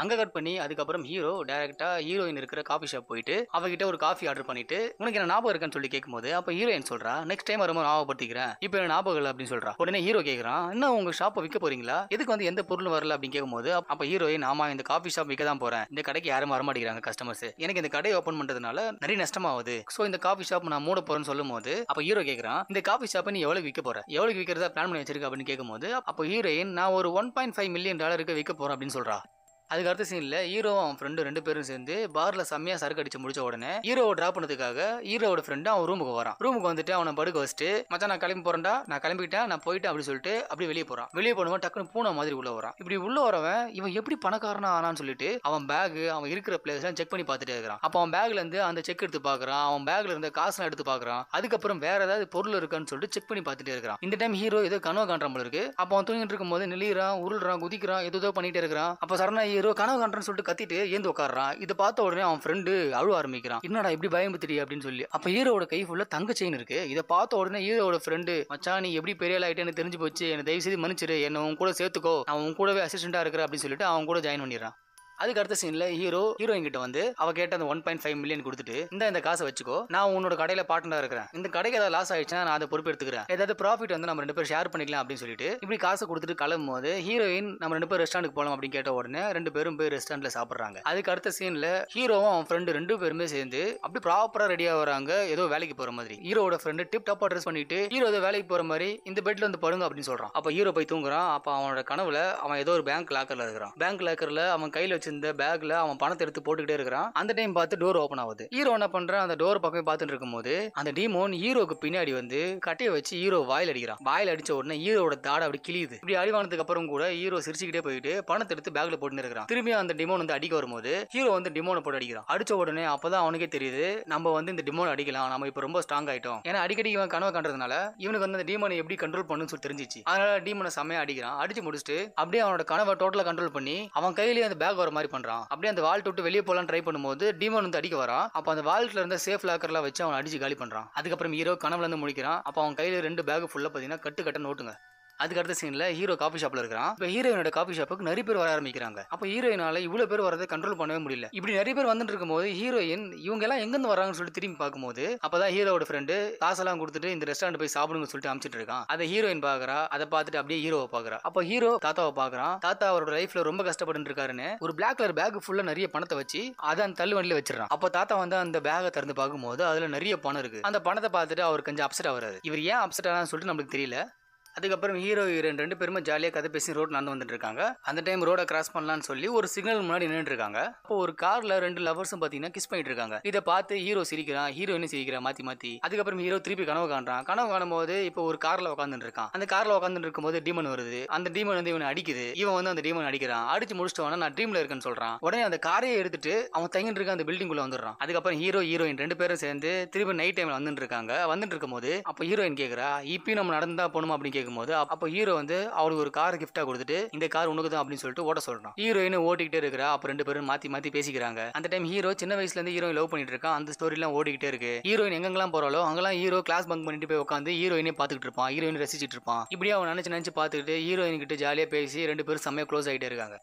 அங்க கட் பண்ணி அதுக்கப்புறம் ஹீரோ டைரக்டா ஹீரோயின் இருக்கிற காஃபி ஷாப் போயிட்டு அவகிட்ட ஒரு காஃபி ஆர்டர் பண்ணிட்டு உனக்கு என்ன ஞாபகம் இருக்கான்னு சொல்லி கேட்கும்போது அப்ப ஹீரோயின் சொல்றா நெக்ஸ்ட் டைம் வரும்போது ஞாபகப்படுத்திக்கிறேன் இப்போ என்ன ஞாபகம் இல்லை அப்படின்னு சொல்றா உடனே ஹீரோ கேட்கறான் என்ன உங்க ஷாப்பை விற்க போறீங்களா எதுக்கு வந்து எந்த பொருள் வரல அப்படின்னு கேட்கும்போது அப்ப ஹீரோயின் ஆமா இந்த காஃபி ஷாப் விற்க தான் போறேன் இந்த கடைக்கு யாரும் வரமாட்டேங்கிறாங்க கஸ்டமர்ஸ் எனக்கு இந்த கடையை ஓப்பன் பண்றதுனால நிறைய நஷ்டமாவது ஸோ இந்த காஃபி ஷாப் நான் மூட போறேன்னு சொல்லும் போது அப்ப ஹீரோ கேட்கறான் இந்த காஃபி ஷாப்பை நீ எவ்வளவு விற்க போற எவ்வளவு விற்கிறதா பிளான் பண்ணி வச்சிருக்க அப்படின்னு கேட்கும்போது அப்போ ஹீரோயின் நான் ஒரு ஒன் பாயிண்ட் ஃபைவ் மில்லியன் டாலருக்கு விற்க போறேன் அப்படின்னு சொல்றா அதுக்கு அடுத்த சீனில் ஹீரோவும் அவன் ஃப்ரெண்டு ரெண்டு பேரும் சேர்ந்து பார்ல செம்மையாக சரக்கு அடிச்சு முடிச்ச உடனே ஹீரோவை ட்ராப் பண்ணதுக்காக ஹீரோட ஃப்ரெண்டு அவன் ரூமுக்கு வரான் ரூமுக்கு வந்துட்டு அவனை படுக்க வச்சுட்டு மச்சான் நான் கிளம்பி போறேன்டா நான் கிளம்பிட்டேன் நான் போயிட்டேன் அப்படின்னு சொல்லிட்டு அப்படியே வெளியே போறான் வெளியே போனவன் டக்குனு பூனை மாதிரி உள்ள வரான் இப்படி உள்ள வரவன் இவன் எப்படி பணக்காரனா ஆனான்னு சொல்லிட்டு அவன் பேக் அவன் இருக்கிற பிளேஸ் எல்லாம் செக் பண்ணி பார்த்துட்டே இருக்கிறான் அப்போ அவன் பேக்ல இருந்து அந்த செக் எடுத்து பார்க்குறான் அவன் பேக்ல இருந்து காசு எடுத்து பார்க்குறான் அதுக்கப்புறம் வேற ஏதாவது பொருள் இருக்கான்னு சொல்லிட்டு செக் பண்ணி பார்த்துட்டே இருக்கிறான் இந்த டைம் ஹீரோ ஏதோ கனவு காண்ற மாதிரி இருக்கு அப்போ அவன் தூங்கிட்டு இருக்கும் போது நிலையிறான் உருள்றான் குதிக்கிறான் ஏதோ பண்ணிட்டு இருக்கிறான் அப்போ சரணா ஹீரோ கனவு கண்டன்னு சொல்லிட்டு கத்திட்டு ஏந்து உட்காடுறான் இதை பார்த்த உடனே அவன் ஃப்ரெண்டு அழுவ ஆரம்பிக்கிறான் என்னடா இப்படி பயமுத்திரி அப்படின்னு சொல்லி அப்ப ஹீரோட கை ஃபுல்லா தங்க செயின் இருக்கு இதை பார்த்த உடனே ஹீரோட ஃப்ரெண்டு மச்சான் நீ எப்படி பெரிய ஆகிட்டு எனக்கு தெரிஞ்சு போச்சு என்ன தயவு செய்து மன்னிச்சிரு என்ன உன் கூட சேர்த்துக்கோ அவன் உன் கூடவே அசிஸ்டண்டா இருக்கிற அப்படின்னு சொல்லிட்டு அவன் கூட ஜாயின் பண்ணிடுறான் அதுக்கு அடுத்த சீன்ல ஹீரோ ஹீரோயின் கிட்ட வந்து அவ கேட்ட அந்த ஒன் பாயிண்ட் ஃபைவ் மில்லியன் கொடுத்துட்டு இந்த இந்த காசை வச்சுக்கோ நான் உன்னோட கடையில பாட்டனா இருக்கிறேன் இந்த கடைக்கு ஏதாவது லாஸ் ஆயிடுச்சுன்னா நான் அதை பொறுப்பெடுத்துக்கிறேன் ஏதாவது ப்ராஃபிட் வந்து நம்ம ரெண்டு பேரும் ஷேர் பண்ணிக்கலாம் அப்படின்னு சொல்லிட்டு இப்படி காசை கொடுத்துட்டு கிளம்பும் போது ஹீரோயின் நம்ம ரெண்டு பேரும் ரெஸ்டாரண்ட்டுக்கு போகலாம் அப்படின்னு கேட்ட உடனே ரெண்டு பேரும் போய் ரெஸ்டாரண்ட்ல சாப்பிட்றாங்க அதுக்கு அடுத்த சீன்ல ஹீரோவும் அவன் ஃப்ரெண்டு ரெண்டு பேருமே சேர்ந்து அப்படி ப்ராப்பரா ரெடியா வராங்க ஏதோ வேலைக்கு போற மாதிரி ஹீரோட ஃப்ரெண்டு டிப் டாப் ட்ரெஸ் பண்ணிட்டு ஹீரோ ஏதோ வேலைக்கு போற மாதிரி இந்த பெட்ல வந்து படுங்க அப்படின்னு சொல்றான் அப்ப ஹீரோ போய் தூங்குறான் அப்ப அவனோட கனவுல அவன் ஏதோ ஒரு பேங்க் லாக்கர்ல இருக்கிறான் பேங்க் லாக்கர்ல அவன் கையில் வச்சு வச்சிருந்த பேக்ல அவன் பணத்தை எடுத்து போட்டுக்கிட்டே இருக்கிறான் அந்த டைம் பார்த்து டோர் ஓப்பன் ஆகுது ஹீரோ என்ன பண்றான் அந்த டோர் பக்கம் பார்த்துட்டு இருக்கும்போது அந்த டீமோன் ஹீரோக்கு பின்னாடி வந்து கட்டையை வச்சு ஹீரோ வாயில் அடிக்கிறான் வாயில் அடிச்ச உடனே ஹீரோட தாடை அப்படி கிளியுது இப்படி அடிவானதுக்கு அப்புறம் கூட ஹீரோ சிரிச்சுக்கிட்டே போயிட்டு பணத்தை எடுத்து பேக்ல போட்டு இருக்கிறான் திரும்பி அந்த டிமோன் வந்து அடிக்க வரும்போது ஹீரோ வந்து டிமோனை போட்டு அடிக்கிறான் அடிச்ச உடனே அப்பதான் அவனுக்கே தெரியுது நம்ம வந்து இந்த டிமோன் அடிக்கலாம் நம்ம இப்போ ரொம்ப ஸ்ட்ராங் ஆயிட்டோம் ஏன்னா அடிக்கடி இவன் கனவை கண்டதுனால இவனுக்கு வந்து அந்த டிமோனை எப்படி கண்ட்ரோல் பண்ணுன்னு சொல்லி தெரிஞ்சிச்சு அதனால டிமோனை செம்மையா அடிக்கிறான் அடிச்சு முடிச்சுட்டு அப்படியே அவனோட கனவை டோட்டலா கண்ட்ரோல் பண்ணி அவன் கையிலேயே அந்த பேக் வர மாதிரி பண்றான் அப்படியே அந்த வால்ட் விட்டு வெளியே போலாம் ட்ரை பண்ணும்போது டீமன் வந்து அடிக்க வரான் அப்போ அந்த வால்ட்ல இருந்த சேஃப் லாக்கர்லாம் வச்சு அவன் அடிச்சு காலி பண்றான் அதுக்கப்புறம் ஹீரோ கனவுல இருந்து முடிக்கிறான் அப்போ அவன் கையில ரெண்டு பேக் ஃபுல்லா பாத்தீங்கன்னா கட்டு கட்ட நோட்டுங்க அதுக்கு அடுத்த சீனில் ஹீரோ காஃபி ஷாப்பில் இருக்கிறான் இப்போ ஹீரோயினோட காஃபி ஷாப்புக்கு நிறைய பேர் வர ஆரம்பிக்கிறாங்க அப்போ ஹீரோயினால இவ்வளோ பேர் வரதை கண்ட்ரோல் பண்ணவே முடியல இப்படி நிறைய பேர் வந்துட்டு இருக்கும்போது ஹீரோயின் இவங்க எல்லாம் எங்கேருந்து வராங்கன்னு சொல்லிட்டு திரும்பி பார்க்கும்போது அப்பதான் ஹீரோட ஃப்ரெண்டு காசெல்லாம் கொடுத்துட்டு இந்த ரெஸ்டாரண்ட் போய் சாப்பிடுங்கன்னு சொல்லிட்டு அமைச்சிட்டு இருக்கான் அதை ஹீரோயின் பாக்குறா அதை பார்த்துட்டு அப்படியே ஹீரோவை பாக்குறா அப்போ ஹீரோ தாத்தாவை பார்க்குறான் தாத்தா அவரோட லைஃப்ல ரொம்ப கஷ்டப்பட்டு இருக்காருன்னு ஒரு பிளாக் கலர் பேக் ஃபுல்லா நிறைய பணத்தை வச்சு அதை அந்த தள்ளு வண்டியில வச்சிடறான் அப்போ தாத்தா வந்து அந்த பேகை திறந்து பார்க்கும்போது அதுல நிறைய பணம் இருக்கு அந்த பணத்தை பார்த்துட்டு அவர் கொஞ்சம் அப்செட் ஆகிறாரு இவர் ஏன் அப்செட் ஆனான்னு சொல்லிட்டு நம்மளுக்கு தெரியல அதுக்கப்புறம் ஹீரோ ஹீரோயின் ரெண்டு பேருமே ஜாலியாக கதை பேசி ரோட் நடந்து வந்துட்டு இருக்காங்க அந்த டைம் ரோடை கிராஸ் பண்ணலாம்னு சொல்லி ஒரு சிக்னல் முன்னாடி நின்றுட்டு இருக்காங்க அப்போ ஒரு கார்ல ரெண்டு லவர்ஸும் பார்த்தீங்கன்னா கிஸ் பண்ணிட்டு இருக்காங்க இதை பார்த்து ஹீரோ சிரிக்கிறான் ஹீரோயினும் சிரிக்கிறான் மாத்தி மாத்தி அதுக்கப்புறம் ஹீரோ திருப்பி கனவு காண்றான் கனவு காணும் போது இப்போ ஒரு கார்ல உட்காந்துட்டு இருக்கான் அந்த கார்ல உட்காந்துட்டு இருக்கும்போது டீமன் வருது அந்த டீமன் வந்து இவனை அடிக்குது இவன் வந்து அந்த டீமன் அடிக்கிறான் அடிச்சு முடிச்சுட்டு நான் ட்ரீம்ல இருக்கேன்னு சொல்றான் உடனே அந்த காரையே எடுத்துட்டு அவன் தங்கிட்டு இருக்க அந்த பில்டிங் குள்ள வந்துடுறான் அதுக்கப்புறம் ஹீரோ ஹீரோயின் ரெண்டு பேரும் சேர்ந்து திருப்பி நைட் டைம்ல வந்துட்டு இருக்காங்க வந்துட்டு இருக்கும்போது அப்போ ஹீரோயின் கேக்குறா இப்பயும் நம்ம நடந்தா போனோம் அப்படின்னு இருக்கும் போது அப்போ ஹீரோ வந்து அவருக்கு ஒரு கார் கிஃப்டா கொடுத்துட்டு இந்த கார் உனக்கு தான் அப்படின்னு சொல்லிட்டு ஓட்ட சொல்றான் ஹீரோயின் ஓட்டிக்கிட்டே இருக்கிறா அப்போ ரெண்டு பேரும் மாத்தி மாத்தி பேசிக்கிறாங்க அந்த டைம் ஹீரோ சின்ன வயசுல இருந்து ஹீரோயின் லவ் பண்ணிட்டு இருக்கான் அந்த ஸ்டோரி எல்லாம் ஓடிக்கிட்டே இருக்கு ஹீரோயின் எங்கெல்லாம் போறாலோ அங்கெல்லாம் ஹீரோ கிளாஸ் பங்க் பண்ணிட்டு போய் உட்காந்து ஹீரோயினே பாத்துக்கிட்டு இருப்பான் ஹீரோயின் ரசிச்சிட்டு இருப்பான் இப்படியே அவன் நினைச்சு நினைச்சு பாத்துக்கிட்டு ஹீரோயின் கிட்ட ஜாலியா பேசி ரெண்டு பேரும் செம்மையா க்ளோஸ் ஆகிட்டே இருக்காங்க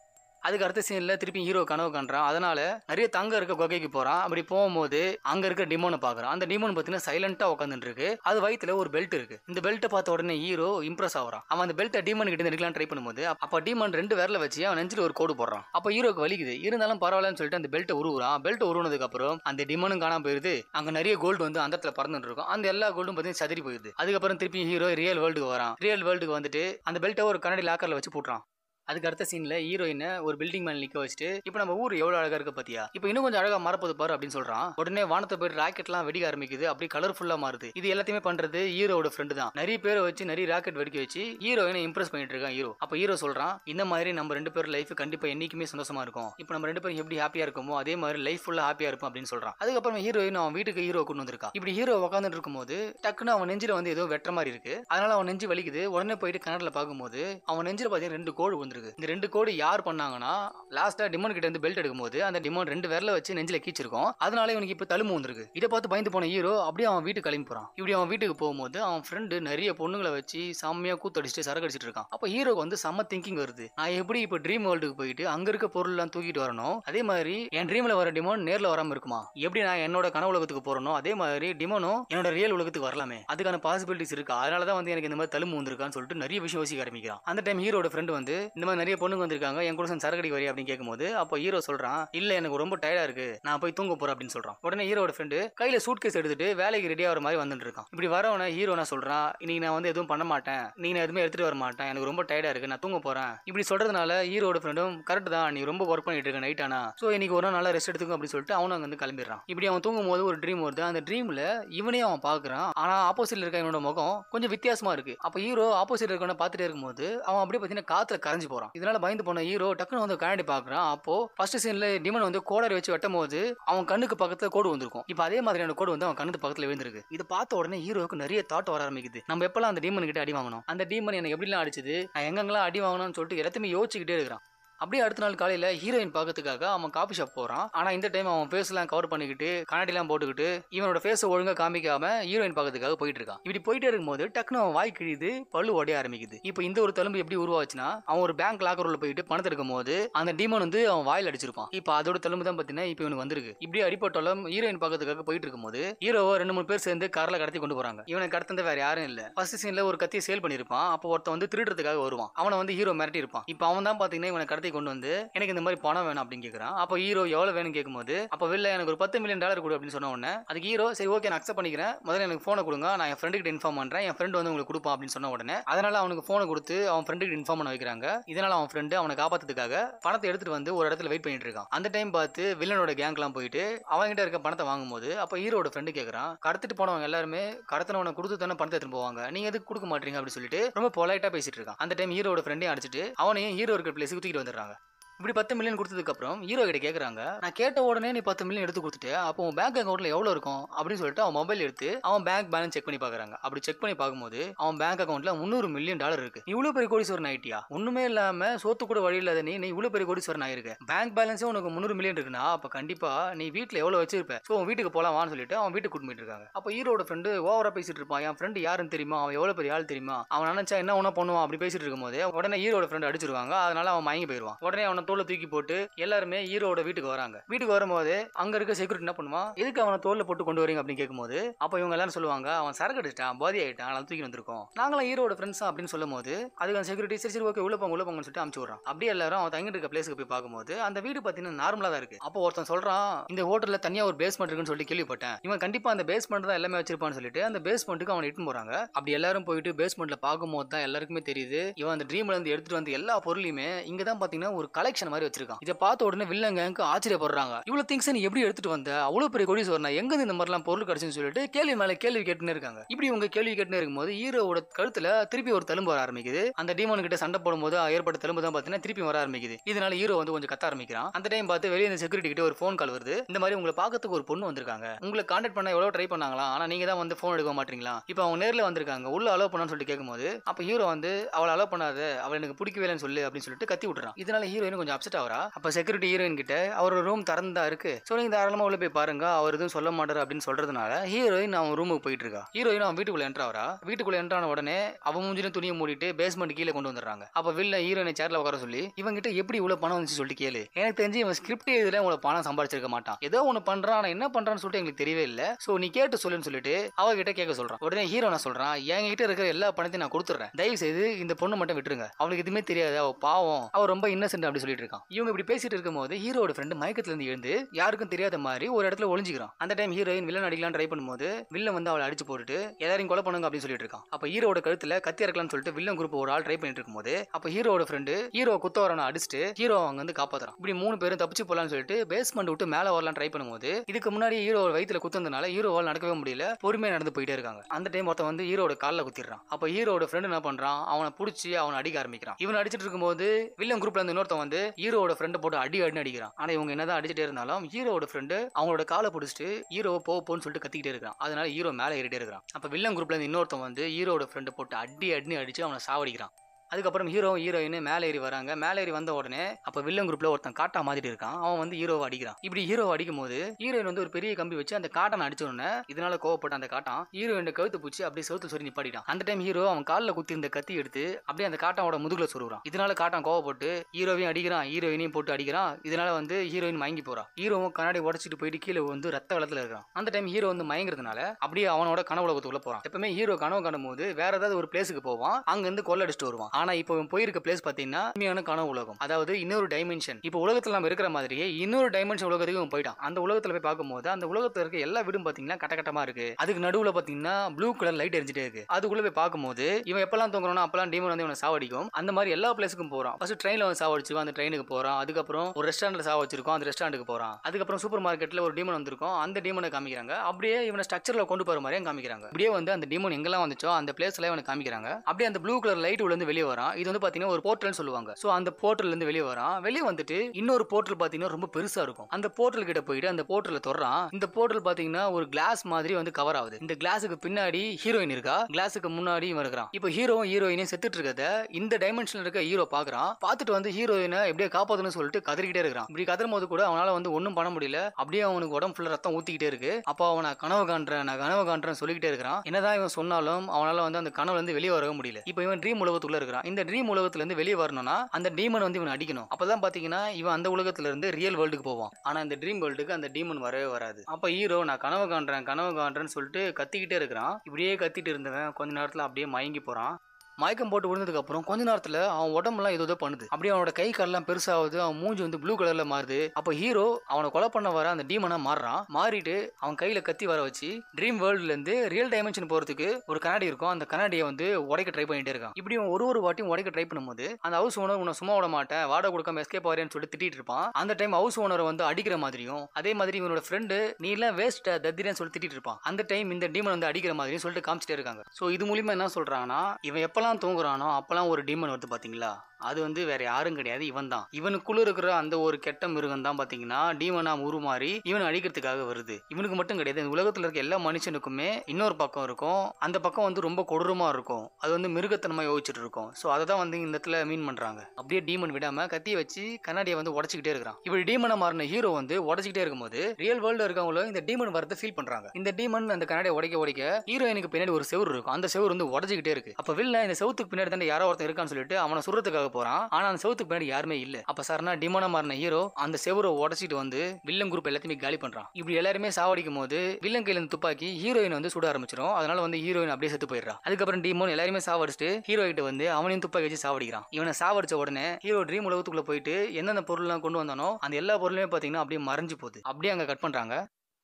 அதுக்கு அடுத்த சீனில் திருப்பி ஹீரோ கனவு காண்றான் அதனால நிறைய தங்கம் இருக்க குகைக்கு போறான் அப்படி போகும்போது அங்க இருக்கிற டிமோனை பாக்குறான் அந்த டிமோன் பாத்தீங்கன்னா சைலண்டா உட்காந்துட்டு இருக்கு அது வயிற்றுல ஒரு பெல்ட் இருக்கு இந்த பெல்ட்டை பார்த்த உடனே ஹீரோ இம்ப்ரெஸ் ஆகிறான் அவன் அந்த பெல்ட்டை டிமன் கிட்ட இருக்கலாம் ட்ரை பண்ணும்போது அப்போ டிமன் ரெண்டு வேரில் வச்சு அவன் நெஞ்சில் ஒரு கோடு போடுறான் அப்போ ஹீரோக்கு வலிக்குது இருந்தாலும் பரவாயில்லன்னு சொல்லிட்டு அந்த பெல்ட்டை உருவுறான் பெல்ட் உருவனதுக்கு அப்புறம் அந்த டிமனும் காணாம போயிருது அங்க நிறைய கோல்டு வந்து அந்த இடத்துல பறந்துட்டு இருக்கும் அந்த எல்லா கோல்டும் பார்த்தீங்கன்னா சதிரி போயிருது அதுக்கப்புறம் திருப்பி ஹீரோ ரியல் வேர்ல்டுக்கு வரான் ரியல் வேர்ல்டுக்கு வந்துட்டு அந்த பெல்ட்டை ஒரு கண்ணாடி லாக்கர்ல வச்சு போட்டுறான் அதுக்கு அடுத்த சீன்ல ஹீரோயினை ஒரு பில்டிங் மேல நிக்க வச்சுட்டு இப்போ நம்ம ஊர் எவ்வளவு அழகா இருக்கு பாத்தியா இப்போ இன்னும் கொஞ்சம் அழகா மறப்போது பாரு அப்படின்னு சொல்றான் உடனே வானத்தை போய் ராக்கெட் எல்லாம் வெடிக்க ஆரம்பிக்குது அப்படி கலர்ஃபுல்லா மாறுது இது எல்லாத்தையுமே பண்றது ஹீரோட ஃப்ரெண்டு தான் நிறைய பேரை வச்சு நிறைய ராக்கெட் வெடிக்க வச்சு ஹீரோயினை இம்ப்ரெஸ் பண்ணிட்டு இருக்கான் ஹீரோ அப்ப ஹீரோ சொல்றான் இந்த மாதிரி நம்ம ரெண்டு பேரும் லைஃப் கண்டிப்பா என்னைக்குமே சந்தோஷமா இருக்கும் இப்போ நம்ம ரெண்டு பேரும் எப்படி ஹாப்பியா இருக்குமோ அதே மாதிரி லைஃப் ஃபுல்லா ஹாப்பியா இருக்கும் அப்படின்னு சொல்றான் அதுக்கப்புறம் ஹீரோயின் அவன் வீட்டுக்கு ஹீரோ கொண்டு வந்திருக்கான் இப்படி ஹீரோ உட்காந்துட்டு இருக்கும்போது டக்குன்னு அவன் நெஞ்சில வந்து ஏதோ வெட்டுற மாதிரி இருக்கு அதனால அவன் நெஞ்சு வலிக்குது உடனே போயிட்டு கனடல பார்க்கும்போது அவன் நெஞ்சில பாத்தீங்கன்னா ரெண்டு கோடு வந்து வந்திருக்கு இந்த ரெண்டு கோடு யார் பண்ணாங்கன்னா லாஸ்டா டிமன் கிட்ட இருந்து பெல்ட் எடுக்கும்போது அந்த டிமன் ரெண்டு விரல வச்சு நெஞ்சில கீச்சிருக்கும் அதனால இவனுக்கு இப்ப தழும்பு வந்திருக்கு இதை பார்த்து பயந்து போன ஹீரோ அப்படியே அவன் வீட்டுக்கு கிளம்பி போறான் இப்படி அவன் வீட்டுக்கு போகும்போது அவன் ஃப்ரெண்டு நிறைய பொண்ணுங்களை வச்சு செம்மையா கூத்தடிச்சுட்டு சரக்கு அடிச்சிட்டு இருக்கான் அப்ப ஹீரோக்கு வந்து செம்ம திங்கிங் வருது நான் எப்படி இப்ப ட்ரீம் வேர்ல்டுக்கு போயிட்டு அங்க இருக்க பொருள் எல்லாம் தூக்கிட்டு வரணும் அதே மாதிரி என் ட்ரீம்ல வர டிமன் நேர்ல வராம இருக்குமா எப்படி நான் என்னோட கனவு உலகத்துக்கு போறனோ அதே மாதிரி டிமனும் என்னோட ரியல் உலகத்துக்கு வரலாமே அதுக்கான பாசிபிலிட்டிஸ் இருக்கு அதனாலதான் வந்து எனக்கு இந்த மாதிரி தழும்பு வந்திருக்கான்னு சொல்லிட்டு நிறைய விஷயம் யோசிக்க ஆரம்பிக்கிறான் அந்த டைம் ஹீரோட ஃப்ரெண்டு வந்து இந்த மாதிரி நிறைய பொண்ணுங்க வந்திருக்காங்க என் கூட சரக்கடி வரி அப்படின்னு கேட்கும்போது அப்போ ஹீரோ சொல்றான் இல்ல எனக்கு ரொம்ப டயர்டா இருக்கு நான் போய் தூங்க போறேன் அப்படின்னு சொல்றான் உடனே ஹீரோட ஃப்ரெண்டு கையில சூட் கேஸ் எடுத்துட்டு வேலைக்கு ரெடி ஆகிற மாதிரி வந்துட்டு இருக்கான் இப்படி வரவன ஹீரோ நான் சொல்றான் இன்னைக்கு நான் வந்து எதுவும் பண்ண மாட்டேன் நீ நான் எதுவுமே எடுத்துட்டு வர மாட்டேன் எனக்கு ரொம்ப டயர்டா இருக்கு நான் தூங்க போறேன் இப்படி சொல்றதுனால ஹீரோட ஃப்ரெண்டும் கரெக்ட் தான் நீ ரொம்ப ஒர்க் பண்ணிட்டு இருக்க நைட் ஆனா ஸோ இன்னைக்கு ஒரு நாள் ரெஸ்ட் எடுத்துக்கும் அப்படின்னு சொல்லிட்டு அவனும் அங்கே வந்து கிளம்பிடுறான் இப்படி அவன் தூங்கும் போது ஒரு ட்ரீம் வருது அந்த ட்ரீம்ல இவனையும் அவன் பாக்குறான் ஆனா ஆப்போசிட்ல இருக்க இவனோட முகம் கொஞ்சம் வித்தியாசமா இருக்கு அப்போ ஹீரோ ஆப்போசிட் இருக்கவன பார்த்துட்டே இருக்கும்போது அவன் அப்படியே பார்த்தீங்கன்னா காத்துல கரைஞ்சு போறான் இதனால பயந்து போன ஹீரோ டக்குன்னு வந்து கண்ணாடி பாக்குறான் அப்போ ஃபர்ஸ்ட் சீன்ல டிமன் வந்து கோடரை வச்சு வெட்டும் போது அவன் கண்ணுக்கு பக்கத்துல கோடு வந்திருக்கும் இப்போ அதே மாதிரியான கோடு வந்து அவன் கண்ணுக்கு பக்கத்துல விழுந்திருக்கு இதை பார்த்த உடனே ஹீரோவுக்கு நிறைய தாட் வர ஆரம்பிக்குது நம்ம எப்பெல்லாம் அந்த டீமன் கிட்ட அடி வாங்கணும் அந்த டீமன் எனக்கு எப்படிலாம் அடிச்சது நான் எங்கெல்லாம் அடி வாங்கணும்னு சொல்லிட்டு எல்லாத்தையுமே யோசிச்சுக்கிட்டே இருக்கிறான் அப்படியே அடுத்த நாள் காலையில் ஹீரோயின் பார்க்கறதுக்காக அவன் காஃபி ஷாப் போகிறான் ஆனால் இந்த டைம் அவன் ஃபேஸ்லாம் கவர் பண்ணிக்கிட்டு கண்ணாடிலாம் போட்டுக்கிட்டு இவனோட ஃபேஸை ஒழுங்காக காமிக்காம ஹீரோயின் பார்க்கறதுக்காக போயிட்டு இருக்கான் இப்படி போயிட்டே இருக்கும்போது டக்குனு அவன் வாய் கிழிது பல்லு உடைய ஆரம்பிக்குது இப்போ இந்த ஒரு தழும்பு எப்படி உருவாச்சுன்னா அவன் ஒரு பேங்க் லாக்கர் உள்ள போயிட்டு பணத்தை எடுக்கும் போது அந்த டீமன் வந்து அவன் வாயில் அடிச்சிருப்பான் இப்போ அதோட தழும்பு தான் பார்த்தீங்கன்னா இப்போ இவனுக்கு வந்திருக்கு இப்படி அடிப்பட்டாலும் ஹீரோயின் பார்க்கறதுக்காக போயிட்டு இருக்கும்போது ஹீரோவை ரெண்டு மூணு பேர் சேர்ந்து காரில் கடத்தி கொண்டு போறாங்க இவனை கடத்தந்த வேற யாரும் இல்லை ஃபர்ஸ்ட் சீனில் ஒரு கத்தியை சேல் பண்ணியிருப்பான் அப்போ ஒருத்தன் வந்து திருடுறதுக்காக வருவான் அவனை வந்து ஹீரோ மிரட்டி இருப்பான் இப்போ அவன் தான் பார்த்தீங்கன்னா இவனை கார்த்தி கொண்டு வந்து எனக்கு இந்த மாதிரி பணம் வேணும் அப்படின்னு கேட்குறான் அப்போ ஹீரோ எவ்வளோ வேணும் கேட்கும்போது அப்போ வெளில எனக்கு ஒரு பத்து மில்லியன் டாலர் கொடு அப்படின்னு சொன்ன உடனே அதுக்கு ஹீரோ சரி ஓகே நான் அக்செப்ட் பண்ணிக்கிறேன் முதல்ல எனக்கு ஃபோனை கொடுங்க நான் என் கிட்ட இன்ஃபார்ம் பண்ணுறேன் என் ஃப்ரெண்டு வந்து உங்களுக்கு கொடுப்பா அப்படின்னு சொன்ன உடனே அதனால அவனுக்கு ஃபோனை கொடுத்து அவன் ஃப்ரெண்டுக்கு இன்ஃபார்ம் பண்ண வைக்கிறாங்க இதனால அவன் ஃப்ரெண்டு அவனை காப்பாத்துறதுக்காக பணத்தை எடுத்துட்டு வந்து ஒரு இடத்துல வெயிட் பண்ணிட்டு இருக்கான் அந்த டைம் பார்த்து வில்லனோட கேங்க்லாம் போயிட்டு அவங்ககிட்ட இருக்க பணத்தை வாங்கும்போது அப்போ ஹீரோட ஃப்ரெண்டு கேட்குறான் கடத்திட்டு போனவங்க எல்லாருமே கடத்தினவனை கொடுத்து தானே பணத்தை எடுத்து போவாங்க நீங்க எதுக்கு கொடுக்க மாட்டீங்க அப்படின்னு சொல்லிட்டு ரொம்ப பொலைட்டா பேசிட்டு இருக்கான் அந்த டைம் ஹீரோட ஃப்ரெண்டையும் அடிச்சிட்டு அவனையும் ஹீரோ இருக்கிற பிளேஸ் தூக்கிட்டு வந்து cerrada. இப்படி பத்து மில்லியன் கொடுத்ததுக்கப்புறம் ஹீரோ கிட்ட கேட்குறாங்க நான் கேட்ட உடனே நீ பத்து மில்லியன் எடுத்து கொடுத்துட்டு அப்போ உன் பேங்க் அக்கௌண்ட்ல எவ்வளோ இருக்கும் அப்படின்னு சொல்லிட்டு அவன் மொபைல் எடுத்து அவன் பேங்க் பேலன்ஸ் செக் பண்ணி பார்க்குறாங்க அப்படி செக் பண்ணி பார்க்கும்போது அவன் பேங்க் அக்கௌண்ட்ல முந்நூறு மில்லியன் டாலர் இருக்கு இவ்வளோ பெரிய கோடீஸ்வரன் ஆயிட்டியா ஒன்றுமே இல்லாம சோத்து கூட வழி இல்லாத நீ நீ இவ்வளோ பெரிய கோடீஸ்வரன் ஆயிருக்க பேங்க் பேலன்ஸே உனக்கு முந்நூறு மில்லியன் இருக்குன்னா அப்போ கண்டிப்பாக நீ வீட்டில் எவ்வளோ வச்சிருப்ப ஸோ உன் வீட்டுக்கு போகலாம்னு சொல்லிட்டு அவன் வீட்டுக்கு கூட்டிட்டு இருக்காங்க அப்போ ஹீரோட ஃப்ரெண்டு ஓவராக பேசிட்டு இருப்பான் என் ஃப்ரெண்டு யாருன்னு தெரியுமா அவன் எவ்வளோ பெரிய ஆள் தெரியுமா அவன் நினைச்சா என்ன ஒன்றா பண்ணுவான் அப்படி பேசிட்டு இருக்கும்போது உடனே ஹீரோட ஃப்ரெண்ட் அடிச்சிருவாங்க அதனால அவன் மயங்கி போயிடுவான் உடனே அவனை தோல்ல தோலை தூக்கி போட்டு எல்லாருமே ஹீரோட வீட்டுக்கு வராங்க வீட்டுக்கு வரும்போது அங்க இருக்க செக்யூரிட்டி என்ன பண்ணுவான் எதுக்கு அவனை தோல்ல போட்டு கொண்டு வரீங்க அப்படின்னு கேட்கும்போது அப்போ இவங்க எல்லாரும் சொல்லுவாங்க அவன் சரக்கு அடிச்சிட்டான் பாதி ஆயிட்டான் அதை தூக்கி வந்திருக்கோம் நாங்களும் ஹீரோட ஃப்ரெண்ட்ஸ் அப்படின்னு சொல்லும் போது அதுக்கு செக்யூரிட்டி சரி சரி ஓகே உள்ள போங்க உள்ள போங்கன்னு சொல்லிட்டு அமுச்சு அப்படியே எல்லாரும் அவன் தங்கிட்டு இருக்க பிளேஸுக்கு போய் பார்க்கும்போது அந்த வீடு பார்த்தீங்கன்னா நார்மலாக தான் இருக்கு அப்போ ஒருத்தன் சொல்றான் இந்த ஹோட்டலில் தனியாக ஒரு பேஸ்மெண்ட் இருக்குன்னு சொல்லி கேள்விப்பட்டேன் இவன் கண்டிப்பா அந்த பேஸ்மெண்ட் தான் எல்லாமே வச்சிருப்பான்னு சொல்லிட்டு அந்த பேஸ்மெண்ட்டுக்கு அவன் இட்டு போறாங்க அப்படி எல்லாரும் போயிட்டு பேஸ்மெண்ட்ல பார்க்கும்போது தான் எல்லாருக்குமே தெரியுது இவன் அந்த ட்ரீம்ல இருந்து எடுத்துட்டு வந்து எல்லா பொருளையுமே இங்க தான் பாத்தீங்கன்னா ஒரு கலை கலெக்ஷன் மாதிரி வச்சிருக்கான் இதை பார்த்த உடனே வில்லங்க ஆச்சரியப்படுறாங்க இவ்வளவு திங்ஸ் நீ எப்படி எடுத்துட்டு வந்த அவ்வளவு பெரிய கொடி சொன்னா எங்க இந்த மாதிரி எல்லாம் பொருள் கிடைச்சுன்னு சொல்லிட்டு கேள்வி மேல கேள்வி கேட்டுன்னு இருக்காங்க இப்படி உங்க கேள்வி கேட்டுனே இருக்கும்போது ஹீரோவோட கழுத்துல திருப்பி ஒரு தழும்பு வர ஆரம்பிக்குது அந்த டீமோன் கிட்ட சண்டை போடும்போது ஏற்பட்ட தழும்பு தான் பாத்தீங்கன்னா திருப்பி வர ஆரம்பிக்குது இதனால ஹீரோ வந்து கொஞ்சம் கத்த ஆரம்பிக்கிறான் அந்த டைம் பார்த்து வெளியே இந்த செக்யூரிட்டி கிட்ட ஒரு ஃபோன் கால் வருது இந்த மாதிரி உங்களை பாக்கிறதுக்கு ஒரு பொண்ணு வந்திருக்காங்க உங்களை கான்டாக்ட் பண்ண எவ்வளவு ட்ரை பண்ணாங்களா ஆனா நீங்க தான் வந்து போன் எடுக்க மாட்டீங்களா இப்போ அவங்க நேரில் வந்திருக்காங்க உள்ள அலோ பண்ணான்னு சொல்லிட்டு கேட்கும்போது அப்ப ஹீரோ வந்து அவளை அலோ பண்ணாத அவள் எனக்கு பிடிக்கவே இல்லைன்னு சொல்லு அப்படின்னு சொல்லிட்டு கத்தி விட்டுறான் இதனால ஹீரோயின் கொஞ்சம் அப்செட் ஆகிறா அப்போ செக்யூரிட்டி ஹீரோயின் கிட்ட அவர் ரூம் திறந்தா இருக்கு ஸோ நீங்க தாராளமாக உள்ள போய் பாருங்க அவர் எதுவும் சொல்ல மாட்டார் அப்படின்னு சொல்றதுனால ஹீரோயின் அவன் ரூமுக்கு போயிட்டு இருக்கா ஹீரோயின் அவன் வீட்டுக்குள்ள என்ட்ரு ஆகிறா வீட்டுக்குள்ள என்ட்ரான உடனே அவன் மூஞ்சிலும் துணியை மூடிட்டு பேஸ்மெண்ட் கீழே கொண்டு வந்துடுறாங்க அப்ப வில்ல ஹீரோயினை சேர்ல உட்கார சொல்லி கிட்ட எப்படி இவ்வளோ பணம் வந்துச்சு சொல்லிட்டு கேளு எனக்கு தெரிஞ்சு இவன் ஸ்கிரிப்ட் இதில் உங்களை பணம் சம்பாதிச்சிருக்க மாட்டான் ஏதோ ஒன்று பண்றான் என்ன பண்றான்னு சொல்லிட்டு எங்களுக்கு தெரியவே இல்லை ஸோ நீ கேட்டு சொல்லுன்னு சொல்லிட்டு அவகிட்ட கேட்க சொல்றான் உடனே ஹீரோ நான் சொல்றான் என் கிட்ட இருக்கிற எல்லா பணத்தையும் நான் கொடுத்துட்றேன் தயவு செய்து இந்த பொண்ணு மட்டும் விட்டுருங்க அவளுக்கு எதுவுமே தெரியாது அவள் பாவம் அவ ரொம்ப இன்னசென்ட் அப்படி சொல்லி சொல்லிட்டு இருக்கான் இவங்க இப்படி பேசிட்டு இருக்கும் போது ஹீரோட ஃப்ரெண்டு மயக்கத்துல இருந்து எழுந்து யாருக்கும் தெரியாத மாதிரி ஒரு இடத்துல ஒளிஞ்சிக்கிறான் அந்த டைம் ஹீரோயின் வில்லன் அடிக்கலாம் ட்ரை பண்ணும்போது வில்லன் வந்து அவளை அடிச்சு போட்டுட்டு எல்லாரையும் கொலை பண்ணுங்க அப்படின்னு சொல்லிட்டு இருக்கான் அப்ப ஹீரோட கழுத்துல கத்தி இறக்கலாம்னு சொல்லிட்டு வில்லன் குரூப் ஒரு ஆள் ட்ரை பண்ணிட்டு இருக்கும்போது அப்ப ஹீரோட ஃப்ரெண்டு ஹீரோ குத்தவரனை அடிச்சுட்டு ஹீரோ அவங்க வந்து காப்பாத்துறான் இப்படி மூணு பேரும் தப்பிச்சு போலான்னு சொல்லிட்டு பேஸ்மெண்ட் விட்டு மேல வரலாம் ட்ரை பண்ணும்போது இதுக்கு முன்னாடி ஹீரோ வயிற்றுல குத்துனதுனால ஹீரோவால் நடக்கவே முடியல பொறுமையா நடந்து போயிட்டே இருக்காங்க அந்த டைம் ஒருத்தன் வந்து ஹீரோட காலில் குத்திடுறான் அப்ப ஹீரோட ஃப்ரெண்ட் என்ன பண்றான் அவனை பிடிச்சி அவனை அடிக்க ஆரம்பிக்கிறான் இவன் அடிச்சிட்டு இருக்கும்போது வில்லன் குரூப்ல இருந்து இன்னொருத்தன் வந்து ஹீரோட ஃப்ரெண்டை போட்டு அடி அடி அடிக்கிறான் ஆனா இவங்க என்னதான் அடிச்சுட்டே இருந்தாலும் ஹீரோவோட ஃப்ரெண்டு அவங்களோட காலை பிடிச்சிட்டு ஹீரோ போ போன்னு சொல்லிட்டு கத்திக்கிட்டே இருக்கான் அதனால ஹீரோ மேலே ஏறிட்டே இருக்கான் அப்ப வில்லன் குரூப்ல இருந்து இன்னொருத்தன் வந்து ஹீரோவோட ஃப்ரெண்டை போட்டு அடி அடினு அடிச்சு அவனை சாவடிக்கிறான் அதுக்கப்புறம் ஹீரோ ஹீரோயின் மேலே ஏறி வராங்க மேலே ஏறி வந்த உடனே அப்போ வில்லன் குரூப்ல ஒருத்தன் காட்டா மாத்திட்டு இருக்கான் அவன் வந்து ஹீரோவை அடிக்கிறான் இப்படி ஹீரோ அடிக்கும் போது ஹீரோயின் வந்து ஒரு பெரிய கம்பி வச்சு அந்த காட்டன் அடிச்ச உடனே இதனால கோவப்பட்ட அந்த காட்டான் ஹீரோயின் கழுத்து பூச்சி அப்படியே சவுத்து சொல்லி நிப்பாடிட்டான் அந்த டைம் ஹீரோ அவன் காலில் குத்தி இருந்த கத்தி எடுத்து அப்படியே அந்த காட்டாவோட முதுகுல சொல்லுறான் இதனால காட்டான் கோவப்பட்டு ஹீரோவையும் அடிக்கிறான் ஹீரோயினையும் போட்டு அடிக்கிறான் இதனால வந்து ஹீரோயின் மயங்கி போறான் ஹீரோவும் கண்ணாடி உடச்சிட்டு போயிட்டு கீழே வந்து ரத்த வளத்துல இருக்கான் அந்த டைம் ஹீரோ வந்து மயங்குறதுனால அப்படியே அவனோட கனவு உலகத்துக்குள்ள போறான் எப்பவுமே ஹீரோ கனவு காணும் போது வேற ஏதாவது ஒரு பிளேஸுக்கு போவான் அங்க இருந்து அடிச்சிட்டு வருவான் ஆனால் இப்போ இவன் போயிருக்க பிளேஸ் பார்த்தீங்கன்னா உண்மையான கனவு உலகம் அதாவது இன்னொரு டைமென்ஷன் இப்போ உலகத்தில் நம்ம இருக்கிற மாதிரியே இன்னொரு டைமென்ஷன் உலகத்துக்கு இவன் போயிட்டான் அந்த உலகத்தில் போய் பார்க்கும்போது அந்த உலகத்தில் இருக்க எல்லா வீடும் பார்த்தீங்கன்னா கட்டகட்டமாக இருக்கு அதுக்கு நடுவில் பார்த்தீங்கன்னா ப்ளூ கலர் லைட் எரிஞ்சிட்டே இருக்கு அதுக்குள்ள போய் பார்க்கும்போது இவன் எப்பெல்லாம் தூங்குறானோ அப்பெல்லாம் டீமன் வந்து இவனை சாவடிக்கும் அந்த மாதிரி எல்லா பிளேஸுக்கும் போறான் ஃபர்ஸ்ட் ட்ரெயினில் வந்து சாவடிச்சு அந்த ட்ரெயினுக்கு போகிறான் அதுக்கப்புறம் ஒரு ரெஸ்டாரண்ட்டில் சாவடிச்சிருக்கோம் அந்த ரெஸ்டாரண்ட்டுக்கு போகிறான் அதுக்கப்புறம் சூப்பர் மார்க்கெட்டில் ஒரு டீமன் வந்திருக்கும் அந்த டீமனை காமிக்கிறாங்க அப்படியே இவனை ஸ்ட்ரக்சர்ல கொண்டு போகிற மாதிரியும் காமிக்கிறாங்க அப்படியே வந்து அந்த டீமன் எங்கெல்லாம் வந்துச்சோ அந்த பிளேஸ்ல இவனை காமிக்கிறாங்க அப்படியே அந்த ப்ளூ கலர் லைட் உள்ள வெளியே வரான் இது வந்து பாத்தீங்கன்னா ஒரு போர்ட்டல்னு சொல்லுவாங்க சோ அந்த போர்ட்டல் இருந்து வெளியே வரான் வெளியே வந்துட்டு இன்னொரு போர்ட்டல் பாத்தீங்கன்னா ரொம்ப பெருசா இருக்கும் அந்த போர்ட்டல் கிட்ட போயிட்டு அந்த போர்ட்டல தொடறான் இந்த போர்ட்டல் பாத்தீங்கன்னா ஒரு கிளாஸ் மாதிரி வந்து கவர் ஆகுது இந்த கிளாஸுக்கு பின்னாடி ஹீரோயின் இருக்கா கிளாஸுக்கு முன்னாடி இவன் இருக்கிறான் இப்போ ஹீரோவும் ஹீரோயினே செத்துட்டு இருக்கத இந்த டைமென்ஷன்ல இருக்க ஹீரோ பாக்குறான் பாத்துட்டு வந்து ஹீரோயினை எப்படியே காப்பாத்தணும்னு சொல்லிட்டு கதறிக்கிட்டே இருக்கிறான் இப்படி கதறும் போது கூட அவனால வந்து ஒன்னும் பண்ண முடியல அப்படியே அவனுக்கு உடம்பு ஃபுல்லாக ரத்தம் ஊத்திக்கிட்டே இருக்கு அப்போ அவன கனவு காண்றேன் நான் கனவு காண்றேன்னு சொல்லிக்கிட்டே இருக்கிறான் என்னதான் இவன் சொன்னாலும் அவனால வந்து அந்த கனவுல இருந்து வெளியே வரவே முடியல இப்போ இவன் ட்ரீம் உலகத்துக்குள்ள இருக்கிறான் இந்த ட்ரீம் உலகத்துல இருந்து வெளியே வரணும்னா அந்த டீமன் வந்து இவன் அடிக்கணும் அப்பதான் பாத்தீங்கன்னா இவன் அந்த உலகத்துல இருந்து ரியல் வேர்ல்டுக்கு போவான் ஆனா இந்த ட்ரீம் வேர்ல்டுக்கு அந்த டீமன் வரவே வராது அப்ப ஹீரோ நான் கனவு காண்றேன் கனவு காண்றேன்னு சொல்லிட்டு கத்திக்கிட்டே இருக்கிறான் இப்படியே கத்திட்டு இருந்தவன் கொஞ்ச நேரத்துல அப்படியே மயங்கி போறான் மயக்கம் போட்டு விழுந்ததுக்கப்புறம் கொஞ்ச நேரத்தில் அவன் உடம்புலாம் ஏதோ பண்ணுது அப்படி அவனோட கை காலெல்லாம் பெருசாகுது அவன் மூஞ்சி வந்து ப்ளூ கலரில் மாறுது அப்போ ஹீரோ அவனை கொலை பண்ண வர அந்த டீமனா மாறுறான் மாறிட்டு அவன் கையில் கத்தி வர வச்சு ட்ரீம் வேர்ல்டுலேருந்து ரியல் டைமென்ஷன் போகிறதுக்கு ஒரு கண்ணாடி இருக்கும் அந்த கண்ணாடியை வந்து உடைக்க ட்ரை பண்ணிட்டே இருக்கான் இப்படி ஒரு ஒரு வாட்டியும் உடைக்க ட்ரை பண்ணும்போது அந்த ஹவுஸ் ஓனர் உன்னை சும்மா விட மாட்டேன் வாடகை கொடுக்காம எஸ்கேப் ஆகிறேன்னு சொல்லிட்டு திட்டிட்டு இருப்பான் அந்த டைம் ஹவுஸ் ஓனரை வந்து அடிக்கிற மாதிரியும் அதே மாதிரி இவனோட ஃப்ரெண்டு நீ எல்லாம் வேஸ்ட் தத்திரன்னு சொல்லி திட்டிட்டு இருப்பான் அந்த டைம் இந்த டீமன் வந்து அடிக்கிற மாதிரியும் சொல்லிட்டு காமிச்சிட்டே இருக்காங்க ஸோ இது மூலியமா என்ன சொல்றாங்கன்னா இவன் எப்போ எப்போல்லாம் தூங்குறானோ அப்போல்லாம் ஒரு டீமன் வருது பார்த்தீங்களா அது வந்து வேற யாரும் கிடையாது இவன் தான் இவனுக்குள்ள இருக்கிற அந்த ஒரு கெட்ட மிருகம் தான் பாத்தீங்கன்னா டீமனா உருமாறி இவன் அழிக்கிறதுக்காக வருது இவனுக்கு மட்டும் கிடையாது இந்த உலகத்துல இருக்க எல்லா மனுஷனுக்குமே இன்னொரு பக்கம் இருக்கும் அந்த பக்கம் வந்து ரொம்ப கொடூரமா இருக்கும் அது வந்து மிருகத்தனமா யோசிச்சுட்டு இருக்கும் ஸோ அதை தான் வந்து இந்த இடத்துல மீன் பண்றாங்க அப்படியே டீமன் விடாம கத்தியை வச்சு கண்ணாடியை வந்து உடச்சிக்கிட்டே இருக்கிறான் இப்படி டீமனை மாறின ஹீரோ வந்து உடச்சிக்கிட்டே இருக்கும்போது ரியல் வேர்ல்டு இருக்கவங்களும் இந்த டீமன் வரதை ஃபீல் பண்றாங்க இந்த டீமன் அந்த கண்ணாடியை உடைக்க உடைக்க ஹீரோயினுக்கு பின்னாடி ஒரு செவர் இருக்கும் அந்த செவர் வந்து உடச்சிக்கிட்டே இருக்கு அப்ப வில்ல இந்த செவத்துக்கு பின்னாடி தானே யாரோ ஒருத்தன் இருக்கான்னு சொல்லிட்டு அவனை சுடுறதுக்காக போறான் ஆனா அந்த செவத்துக்கு பின்னாடி யாருமே இல்ல அப்ப சரணா டிமோனா மாறின ஹீரோ அந்த செவரை உடச்சிட்டு வந்து வில்லன் குரூப் எல்லாத்தையுமே காலி பண்றான் இப்படி எல்லாருமே சாவடிக்கும் போது வில்லன் கையில இருந்து துப்பாக்கி ஹீரோயின் வந்து சுட ஆரம்பிச்சிடும் அதனால வந்து ஹீரோயின் அப்படியே செத்து போயிடுறான் அதுக்கப்புறம் டிமோன் எல்லாருமே சாவடிச்சுட்டு ஹீரோ கிட்ட வந்து அவனையும் துப்பாக்கி வச்சு சாவடிக்கிறான் இவனை சாவடிச்ச உடனே ஹீரோ ட்ரீம் உலகத்துக்குள்ள போயிட்டு எந்தெந்த பொருள்லாம் கொண்டு வந்தானோ அந்த எல்லா பொருளுமே பாத்தீங்கன்னா அப்படியே மறைஞ்சு போகுது அப்படியே அங்க கட் பண்றாங்க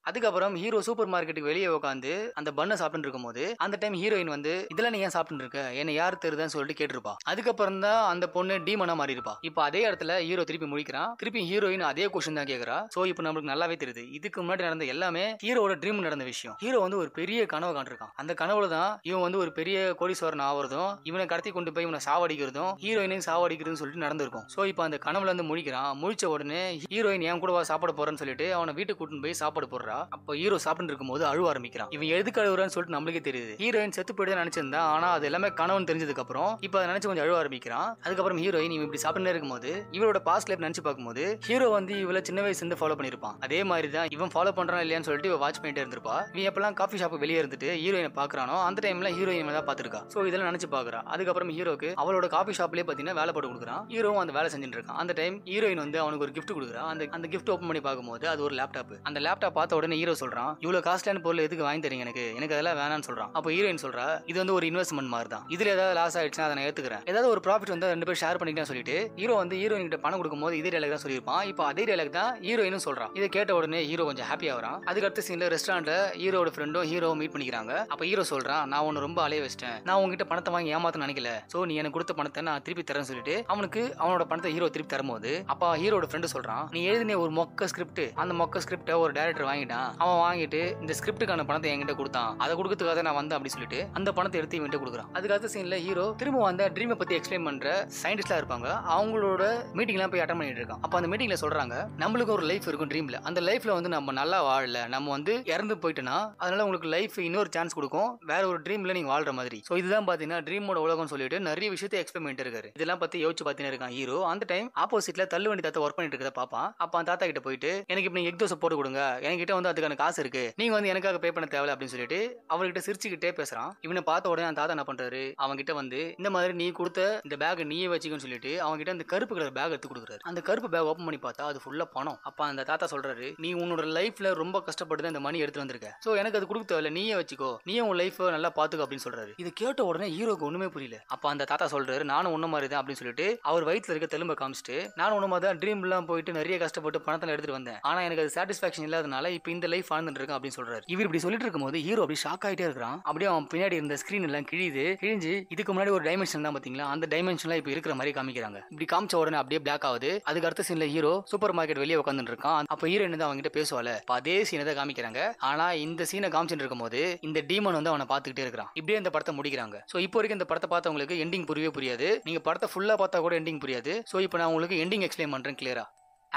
அதுக்கப்புறம் ஹீரோ சூப்பர் மார்க்கெட்டுக்கு வெளியே உட்காந்து அந்த பண்ணை சாப்பிட்டு இருக்கும் போது அந்த டைம் ஹீரோயின் வந்து இதுல நீ ஏன் சாப்பிட்டு இருக்க என்ன யார் தெருதான்னு சொல்லிட்டு கேட்டிருப்பா அதுக்கப்புறம் தான் அந்த பொண்ணு டீமனா மாறி இருப்பா இப்போ அதே இடத்துல ஹீரோ திருப்பி முடிக்கிறான் திருப்பி ஹீரோயின் அதே கொஸ்டின் தான் கேக்குறா சோ இப்போ நம்மளுக்கு நல்லாவே தெரியுது இதுக்கு முன்னாடி நடந்த எல்லாமே ஹீரோட ட்ரீம் நடந்த விஷயம் ஹீரோ வந்து ஒரு பெரிய கனவு காண்டிருக்கான் அந்த கனவுல தான் இவன் வந்து ஒரு பெரிய கோடீஸ்வரன் ஆகிறதும் இவனை கடத்தி கொண்டு போய் இவனை சாவடிக்கிறதும் ஹீரோயினையும் சாவடிக்கிறதுன்னு சொல்லிட்டு நடந்திருக்கும் சோ இப்போ அந்த கனவுல வந்து முடிக்கிறான் முடிச்ச உடனே ஹீரோயின் என் கூட சாப்பிட போறேன்னு சொல்லிட்டு அவனை வீட்டுக்கு கூட்டின்னு போய் சாப்பாடு போடுறான் சாப்பிடுறா அப்போ ஹீரோ சாப்பிட்டு இருக்கும்போது அழுவ ஆரம்பிக்கிறான் இவன் எதுக்கு அழுவுறான்னு சொல்லிட்டு நம்மளுக்கே தெரியுது ஹீரோயின் செத்து போயிட்டு நினைச்சிருந்தா ஆனா அது எல்லாமே கனவுன்னு தெரிஞ்சதுக்கு அப்புறம் இப்போ அதை நினைச்சு கொஞ்சம் அழுவ ஆரம்பிக்கிறான் அதுக்கப்புறம் ஹீரோயின் இவன் இப்படி சாப்பிட்டு இருக்கும்போது இவரோட பாஸ்ட் லைஃப் நினைச்சு பார்க்கும்போது ஹீரோ வந்து இவளை சின்ன வயசுல இருந்து ஃபாலோ பண்ணிருப்பான் அதே மாதிரி தான் இவன் ஃபாலோ பண்றான் இல்லையான்னு சொல்லிட்டு இவ வாட்ச் பண்ணிட்டு இருந்திருப்பா இவன் எப்பெல்லாம் காஃபி ஷாப் வெளியே இருந்துட்டு ஹீரோயினை பாக்குறானோ அந்த டைம்ல ஹீரோயின் தான் பாத்துருக்கா சோ இதெல்லாம் நினைச்சு பாக்குறா அதுக்கப்புறம் ஹீரோக்கு அவளோட காஃபி ஷாப்லயே பாத்தீங்கன்னா வேலை போட்டு கொடுக்குறான் ஹீரோவும் அந்த வேலை செஞ்சுட்டு இருக்கான் அந்த டைம் ஹீரோயின் வந்து அவனுக்கு ஒரு கிஃப்ட் கொடுக்குறான் அந்த அந்த கிஃப்ட் ஓப்பன் பண்ணி பார்க்கும்போது அது ஒரு லேப்டாப் அந்த லேப்டாப் பார்த்த உடனே ஹீரோ சொல்றான் இவ்வளவு காஸ்ட்லான பொருள் எதுக்கு வாங்கி தரீங்க எனக்கு எனக்கு அதெல்லாம் வேணாம்னு சொல்றான் அப்போ ஹீரோயின் சொல்றா இது வந்து ஒரு இன்வெஸ்ட்மெண்ட் மாதிரி தான் இதுல ஏதாவது லாஸ் ஆயிடுச்சுன்னா அதை நான் ஏத்துக்கிறேன் ஏதாவது ஒரு ப்ராஃபிட் வந்து ரெண்டு பேரும் ஷேர் பண்ணிக்கலாம் சொல்லிட்டு ஹீரோ வந்து ஹீரோயின் கிட்ட பணம் கொடுக்கும் போது இதே டைலாக் தான் சொல்லியிருப்பான் இப்போ அதே டைலாக் தான் ஹீரோயினும் சொல்றான் இதை கேட்ட உடனே ஹீரோ கொஞ்சம் ஹாப்பி ஆகிறான் அதுக்கடுத்த சீன்ல ரெஸ்டாரண்ட்ல ஹீரோட ஃப்ரெண்டும் ஹீரோ மீட் பண்ணிக்கிறாங்க அப்போ ஹீரோ சொல்றான் நான் உன்னை ரொம்ப அலைய வச்சிட்டேன் நான் உங்ககிட்ட பணத்தை வாங்கி ஏமாத்த நினைக்கல சோ நீ எனக்கு கொடுத்த பணத்தை நான் திருப்பி தரேன் சொல்லிட்டு அவனுக்கு அவனோட பணத்தை ஹீரோ திருப்பி தரும்போது அப்பா ஹீரோட ஃப்ரெண்டு சொல்றான் நீ எழுதின ஒரு மொக்க ஸ்கிரிப்ட் அந்த மொக்க ஸ்கிரிப்ட ஒரு டேரக்டர் வாங்கிட்டு வாங்கிட்டான் அவன் வாங்கிட்டு இந்த ஸ்கிரிப்டுக்கான பணத்தை என்கிட்ட கொடுத்தான் அதை கொடுக்கறதுக்காக நான் வந்தேன் அப்படின்னு சொல்லிட்டு அந்த பணத்தை எடுத்து இவன்கிட்ட கொடுக்குறான் அதுக்காக சீன்ல ஹீரோ திரும்ப வந்த ட்ரீமை பத்தி எக்ஸ்பிளைன் பண்ற சயின்டிஸ்ட்லாம் இருப்பாங்க அவங்களோட மீட்டிங்லாம் போய் அட்டன் பண்ணிட்டு இருக்கான் அப்போ அந்த மீட்டிங்ல சொல்றாங்க நம்மளுக்கு ஒரு லைஃப் இருக்கும் ட்ரீம்ல அந்த லைஃப்ல வந்து நம்ம நல்லா வாழல நம்ம வந்து இறந்து போயிட்டோம்னா அதனால உங்களுக்கு லைஃப் இன்னொரு சான்ஸ் கொடுக்கும் வேற ஒரு ட்ரீம்ல நீங்க வாழ்ற மாதிரி ஸோ இதுதான் பாத்தீங்கன்னா ட்ரீமோட உலகம் சொல்லிட்டு நிறைய விஷயத்தை எக்ஸ்பிளைன் பண்ணிட்டு இருக்காரு இதெல்லாம் பத்தி யோசிச்சு பாத்தீங்கன்னா இருக்கான் ஹீரோ அந்த டைம் ஆப்போசிட்ல தள்ளுவண்டி தாத்தா ஒர்க் பண்ணிட்டு இருக்கத பாப்பான் அப்ப அந்த தாத்தா கிட்ட போயிட்டு எனக்கு இப்ப நீங்க எக் தோசை போட்டு கொடுங்க என்கிட்ட வந்து அதுக்கான காசு இருக்கு நீங்க வந்து எனக்காக பே பண்ண தேவை அப்படின்னு சொல்லிட்டு அவர்கிட்ட சிரிச்சுக்கிட்டே பேசுறான் இவனை பார்த்த உடனே அந்த தாத்தா என்ன பண்றாரு கிட்ட வந்து இந்த மாதிரி நீ கொடுத்த இந்த பேக் நீயே வச்சுக்கன்னு சொல்லிட்டு கிட்ட அந்த கருப்பு கலர் பேக் எடுத்து கொடுக்குறாரு அந்த கருப்பு பேக் ஓப்பன் பண்ணி பார்த்தா அது ஃபுல்லா பணம் அப்ப அந்த தாத்தா சொல்றாரு நீ உன்னோட லைஃப்ல ரொம்ப கஷ்டப்பட்டு அந்த மணி எடுத்து வந்திருக்க சோ எனக்கு அது கொடுக்க தேவையில்ல நீயே வச்சுக்கோ நீயே உன் லைஃப் நல்லா பாத்துக்கோ அப்படின்னு சொல்றாரு இது கேட்ட உடனே ஹீரோக்கு ஒண்ணுமே புரியல அப்ப அந்த தாத்தா சொல்றாரு நானும் உன்ன மாதிரி தான் அப்படின்னு சொல்லிட்டு அவர் வயிற்றுல இருக்க தெலும்ப காமிச்சிட்டு நானும் உன்ன மாதிரி தான் ட்ரீம் எல்லாம் போயிட்டு நிறைய கஷ்டப்பட்டு பணத்தை எடுத்துட்டு வந்தேன் ஆனா எனக்கு அது சாட்டிஸ்பாக்சன் இல்லாதனால இப்ப இப்போ இந்த லைஃப் வாழ்ந்துட்டு இருக்கான் அப்படின்னு சொல்றாரு இவர் இப்படி சொல்லிட்டு இருக்கும்போது ஹீரோ அப்படி ஷாக் ஆகிட்டே இருக்கிறான் அப்படியே அவன் பின்னாடி இருந்த ஸ்க்ரீன் எல்லாம் கிழிது கிழிஞ்சு இதுக்கு முன்னாடி ஒரு டைமென்ஷன் தான் பாத்தீங்களா அந்த டைமென்ஷன்ல இப்போ இருக்கிற மாதிரி காமிக்கிறாங்க இப்படி காமிச்ச உடனே அப்படியே பிளாக் ஆகுது அதுக்கு அடுத்த சீன்ல ஹீரோ சூப்பர் மார்க்கெட் வெளியே உட்காந்துட்டு இருக்கான் அப்ப ஹீரோ என்ன அவங்க பேசுவால அதே சீனை தான் காமிக்கிறாங்க ஆனா இந்த சீனை காமிச்சிட்டு இருக்கும்போது இந்த டீமன் வந்து அவனை பாத்துக்கிட்டே இருக்கிறான் இப்படியே இந்த படத்தை முடிக்கிறாங்க சோ இப்போ வரைக்கும் இந்த படத்தை பார்த்தவங்களுக்கு எண்டிங் புரியவே புரியாது நீங்க படத்தை ஃபுல்லா பார்த்தா கூட எண்டிங் புரியாது சோ இப்போ நான் உங்களுக்கு எண்டிங் எக்ஸ்பிளைன் பண்றேன் கிளியரா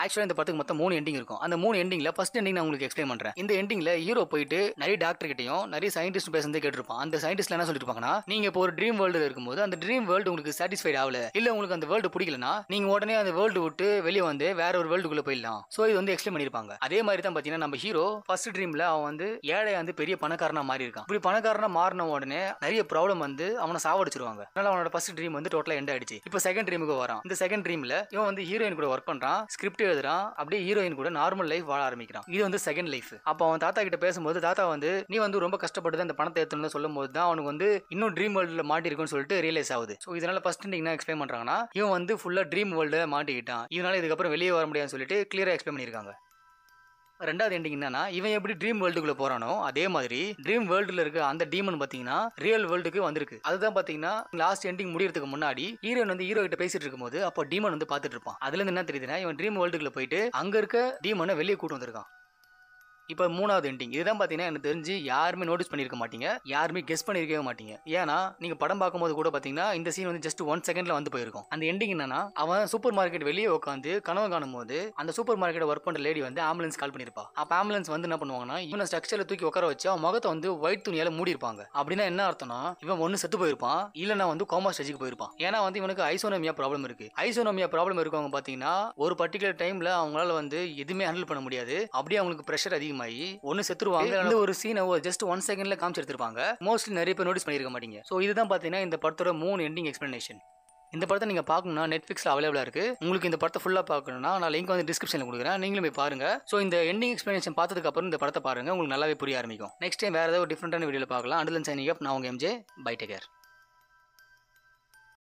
ஆக்சுவலாக இந்த படத்துக்கு மொத்தம் மூணு எண்டிங் இருக்கும் அந்த மூணு எண்டிங்ல ஃபர்ஸ்ட் எண்டிங் நான் உங்களுக்கு எக்ஸ்பிளைன் பண்ணுறேன் இந்த எண்டிங்ல ஹீரோ போயிட்டு நிறைய டாக்டர் கிட்டையும் நிறைய சயின்டிஸ்ட் பேசுறதே கேட்டிருப்பான் அந்த சயின்டிஸ்ட் என்ன சொல்லிருப்பாங்கன்னா நீங்க இப்போ ஒரு ட்ரீம் வேர்ல்டு இருக்கும்போது அந்த ட்ரீம் வேர்ல்டு உங்களுக்கு சாட்டிஸ்ஃபைட் ஆகல இல்ல உங்களுக்கு அந்த வேர்ல்டு பிடிக்கலனா நீங்க உடனே அந்த வேர்ல்டு விட்டு வெளியே வந்து வேற ஒரு வேர்ல்டுக்குள்ள போயிடலாம் ஸோ இது வந்து எக்ஸ்பிளைன் பண்ணிருப்பாங்க அதே மாதிரி தான் பாத்தீங்கன்னா நம்ம ஹீரோ ஃபர்ஸ்ட் ட்ரீம்ல அவன் வந்து ஏழை வந்து பெரிய பணக்காரனா மாறி இருக்கான் இப்படி பணக்காரனா மாறின உடனே நிறைய ப்ராப்ளம் வந்து அவனை சாவடிச்சிருவாங்க அதனால அவனோட ஃபர்ஸ்ட் ட்ரீம் வந்து டோட்டலா எண்ட் ஆயிடுச்சு இப்போ செகண்ட் ட்ரீமுக்கு வரான் இந்த செகண்ட் ட்ரீம்ல இவன் வந்து ஹீரோயின் கூட ஒர்க் பண்றான் ஸ்கிரிப்ட் ஸ்கிரிப்ட் எழுதுறான் அப்படியே ஹீரோயின் கூட நார்மல் லைஃப் வாழ ஆரம்பிக்கிறான் இது வந்து செகண்ட் லைஃப் அப்போ அவன் தாத்தா கிட்ட பேசும்போது தாத்தா வந்து நீ வந்து ரொம்ப கஷ்டப்பட்டு அந்த பணத்தை ஏற்றணும்னு சொல்லும் போது தான் அவனுக்கு வந்து இன்னும் ட்ரீம் வேர்ல்டில் மாட்டிருக்குன்னு சொல்லிட்டு ரியலைஸ் ஆகுது ஸோ இதனால ஃபர்ஸ்ட் என்ன எக்ஸ்பிளைன் பண்ணுறாங்கன்னா இவன் வந்து ஃபுல்லாக ட்ரீம் வேர்ல்டில் மாட்டிக்கிட்டான் இதனால இதுக்கப்புறம் வெளியே வர முடியாதுன்னு சொல்லிட்டு கிளியராக எக்ஸ்பிளைன் பண்ணியிருக்காங்க ரெண்டாவது எண்டிங் என்னன்னா இவன் எப்படி ட்ரீம் வேர்ல்டுக்குள்ள போறானோ அதே மாதிரி ட்ரீம் வேர்ல்டுல இருக்க அந்த டீமன் பாத்தீங்கன்னா ரியல் வேர்ல்டுக்கு வந்திருக்கு அதுதான் பாத்தீங்கன்னா லாஸ்ட் எண்டிங் முடியறதுக்கு முன்னாடி ஹீரோயின் வந்து ஹீரோ கிட்ட பேசிட்டு இருக்கும்போது அப்போ டீமன் வந்து பாத்துட்டு இருப்பான் அதுல இருந்து என்ன தெரியுதுன்னா இவன் ட்ரீம் வேர்ல்டுக்குள்ள போயிட்டு அங்க இருக்க டீமனை வெளியே கூட்டு வந்திருக்கான் இப்போ மூணாவது எண்டிங் இதுதான் பார்த்தீங்கன்னா எனக்கு தெரிஞ்சு யாருமே நோட்டீஸ் பண்ணியிருக்க மாட்டீங்க யாருமே கெஸ் பண்ணியிருக்கவே மாட்டீங்க ஏன்னா நீங்கள் படம் பார்க்கும்போது கூட பார்த்தீங்கன்னா இந்த சீன் வந்து ஜஸ்ட் ஒன் செகண்ட்ல வந்து போயிருக்கும் அந்த எண்டிங் என்னன்னா அவன் சூப்பர் மார்க்கெட் வெளியே உட்காந்து கனவு காணும் போது அந்த சூப்பர் மார்க்கெட் ஒர்க் பண்ணுற லேடி வந்து ஆம்புலன்ஸ் கால் பண்ணியிருப்பா அப்போ ஆம்புலன்ஸ் வந்து என்ன பண்ணுவாங்கன்னா இவனை ஸ்ட்ரக்சரில் தூக்கி உட்கார வச்சு அவன் முகத்தை வந்து ஒயிட் துணியால மூடி இருப்பாங்க அப்படின்னா என்ன அர்த்தம்னா இவன் ஒன்று செத்து போயிருப்பான் இல்லைன்னா வந்து கோமா ஸ்டேஜுக்கு போயிருப்பான் ஏன்னா வந்து இவனுக்கு ஐசோனோமியா ப்ராப்ளம் இருக்கு ஐசோனோமியா ப்ராப்ளம் இருக்கவங்க பார்த்தீங்கன்னா ஒரு பர்டிகுலர் டைம்ல அவங்களால வந்து எதுவுமே ஹேண்டில் பண்ண முடியாது அப்படியே அவங்களுக்கு ப்ரெஷர் அதிகமாக ஆகி ஒன்னு செத்துருவாங்க இந்த ஒரு சீனை ஜஸ்ட் ஒன் செகண்ட்ல காமிச்சு எடுத்திருப்பாங்க மோஸ்ட்லி நிறைய பேர் நோட்டீஸ் பண்ணிருக்க மாட்டீங்க ஸோ இதுதான் பார்த்தீங்கன்னா இந்த படத்தோட மூணு எண்டிங் எக்ஸ்பிளனேஷன் இந்த படத்தை நீங்கள் பார்க்கணும்னா நெட்ஃப்ளிக்ஸில் அவைலபிளாக இருக்கு உங்களுக்கு இந்த படத்தை ஃபுல்லாக பார்க்கணும்னா நான் லிங்க் வந்து டிஸ்கிரிப்ஷனில் கொடுக்குறேன் நீங்களும் போய் பாருங்கள் ஸோ இந்த எண்டிங் எக்ஸ்பிளேஷன் பார்த்ததுக்கப்புறம் இந்த படத்தை பாருங்க உங்களுக்கு நல்லாவே புரிய ஆரம்பிக்கும் நெக்ஸ்ட் டைம் வேறு ஏதாவது ஒரு டிஃப்ரெண்ட்டான வீடியோவில் பார்க்கலாம் அண்டில் சைனிங் அப் நான் உங்கள் எம்ஜே பை டேக்கர்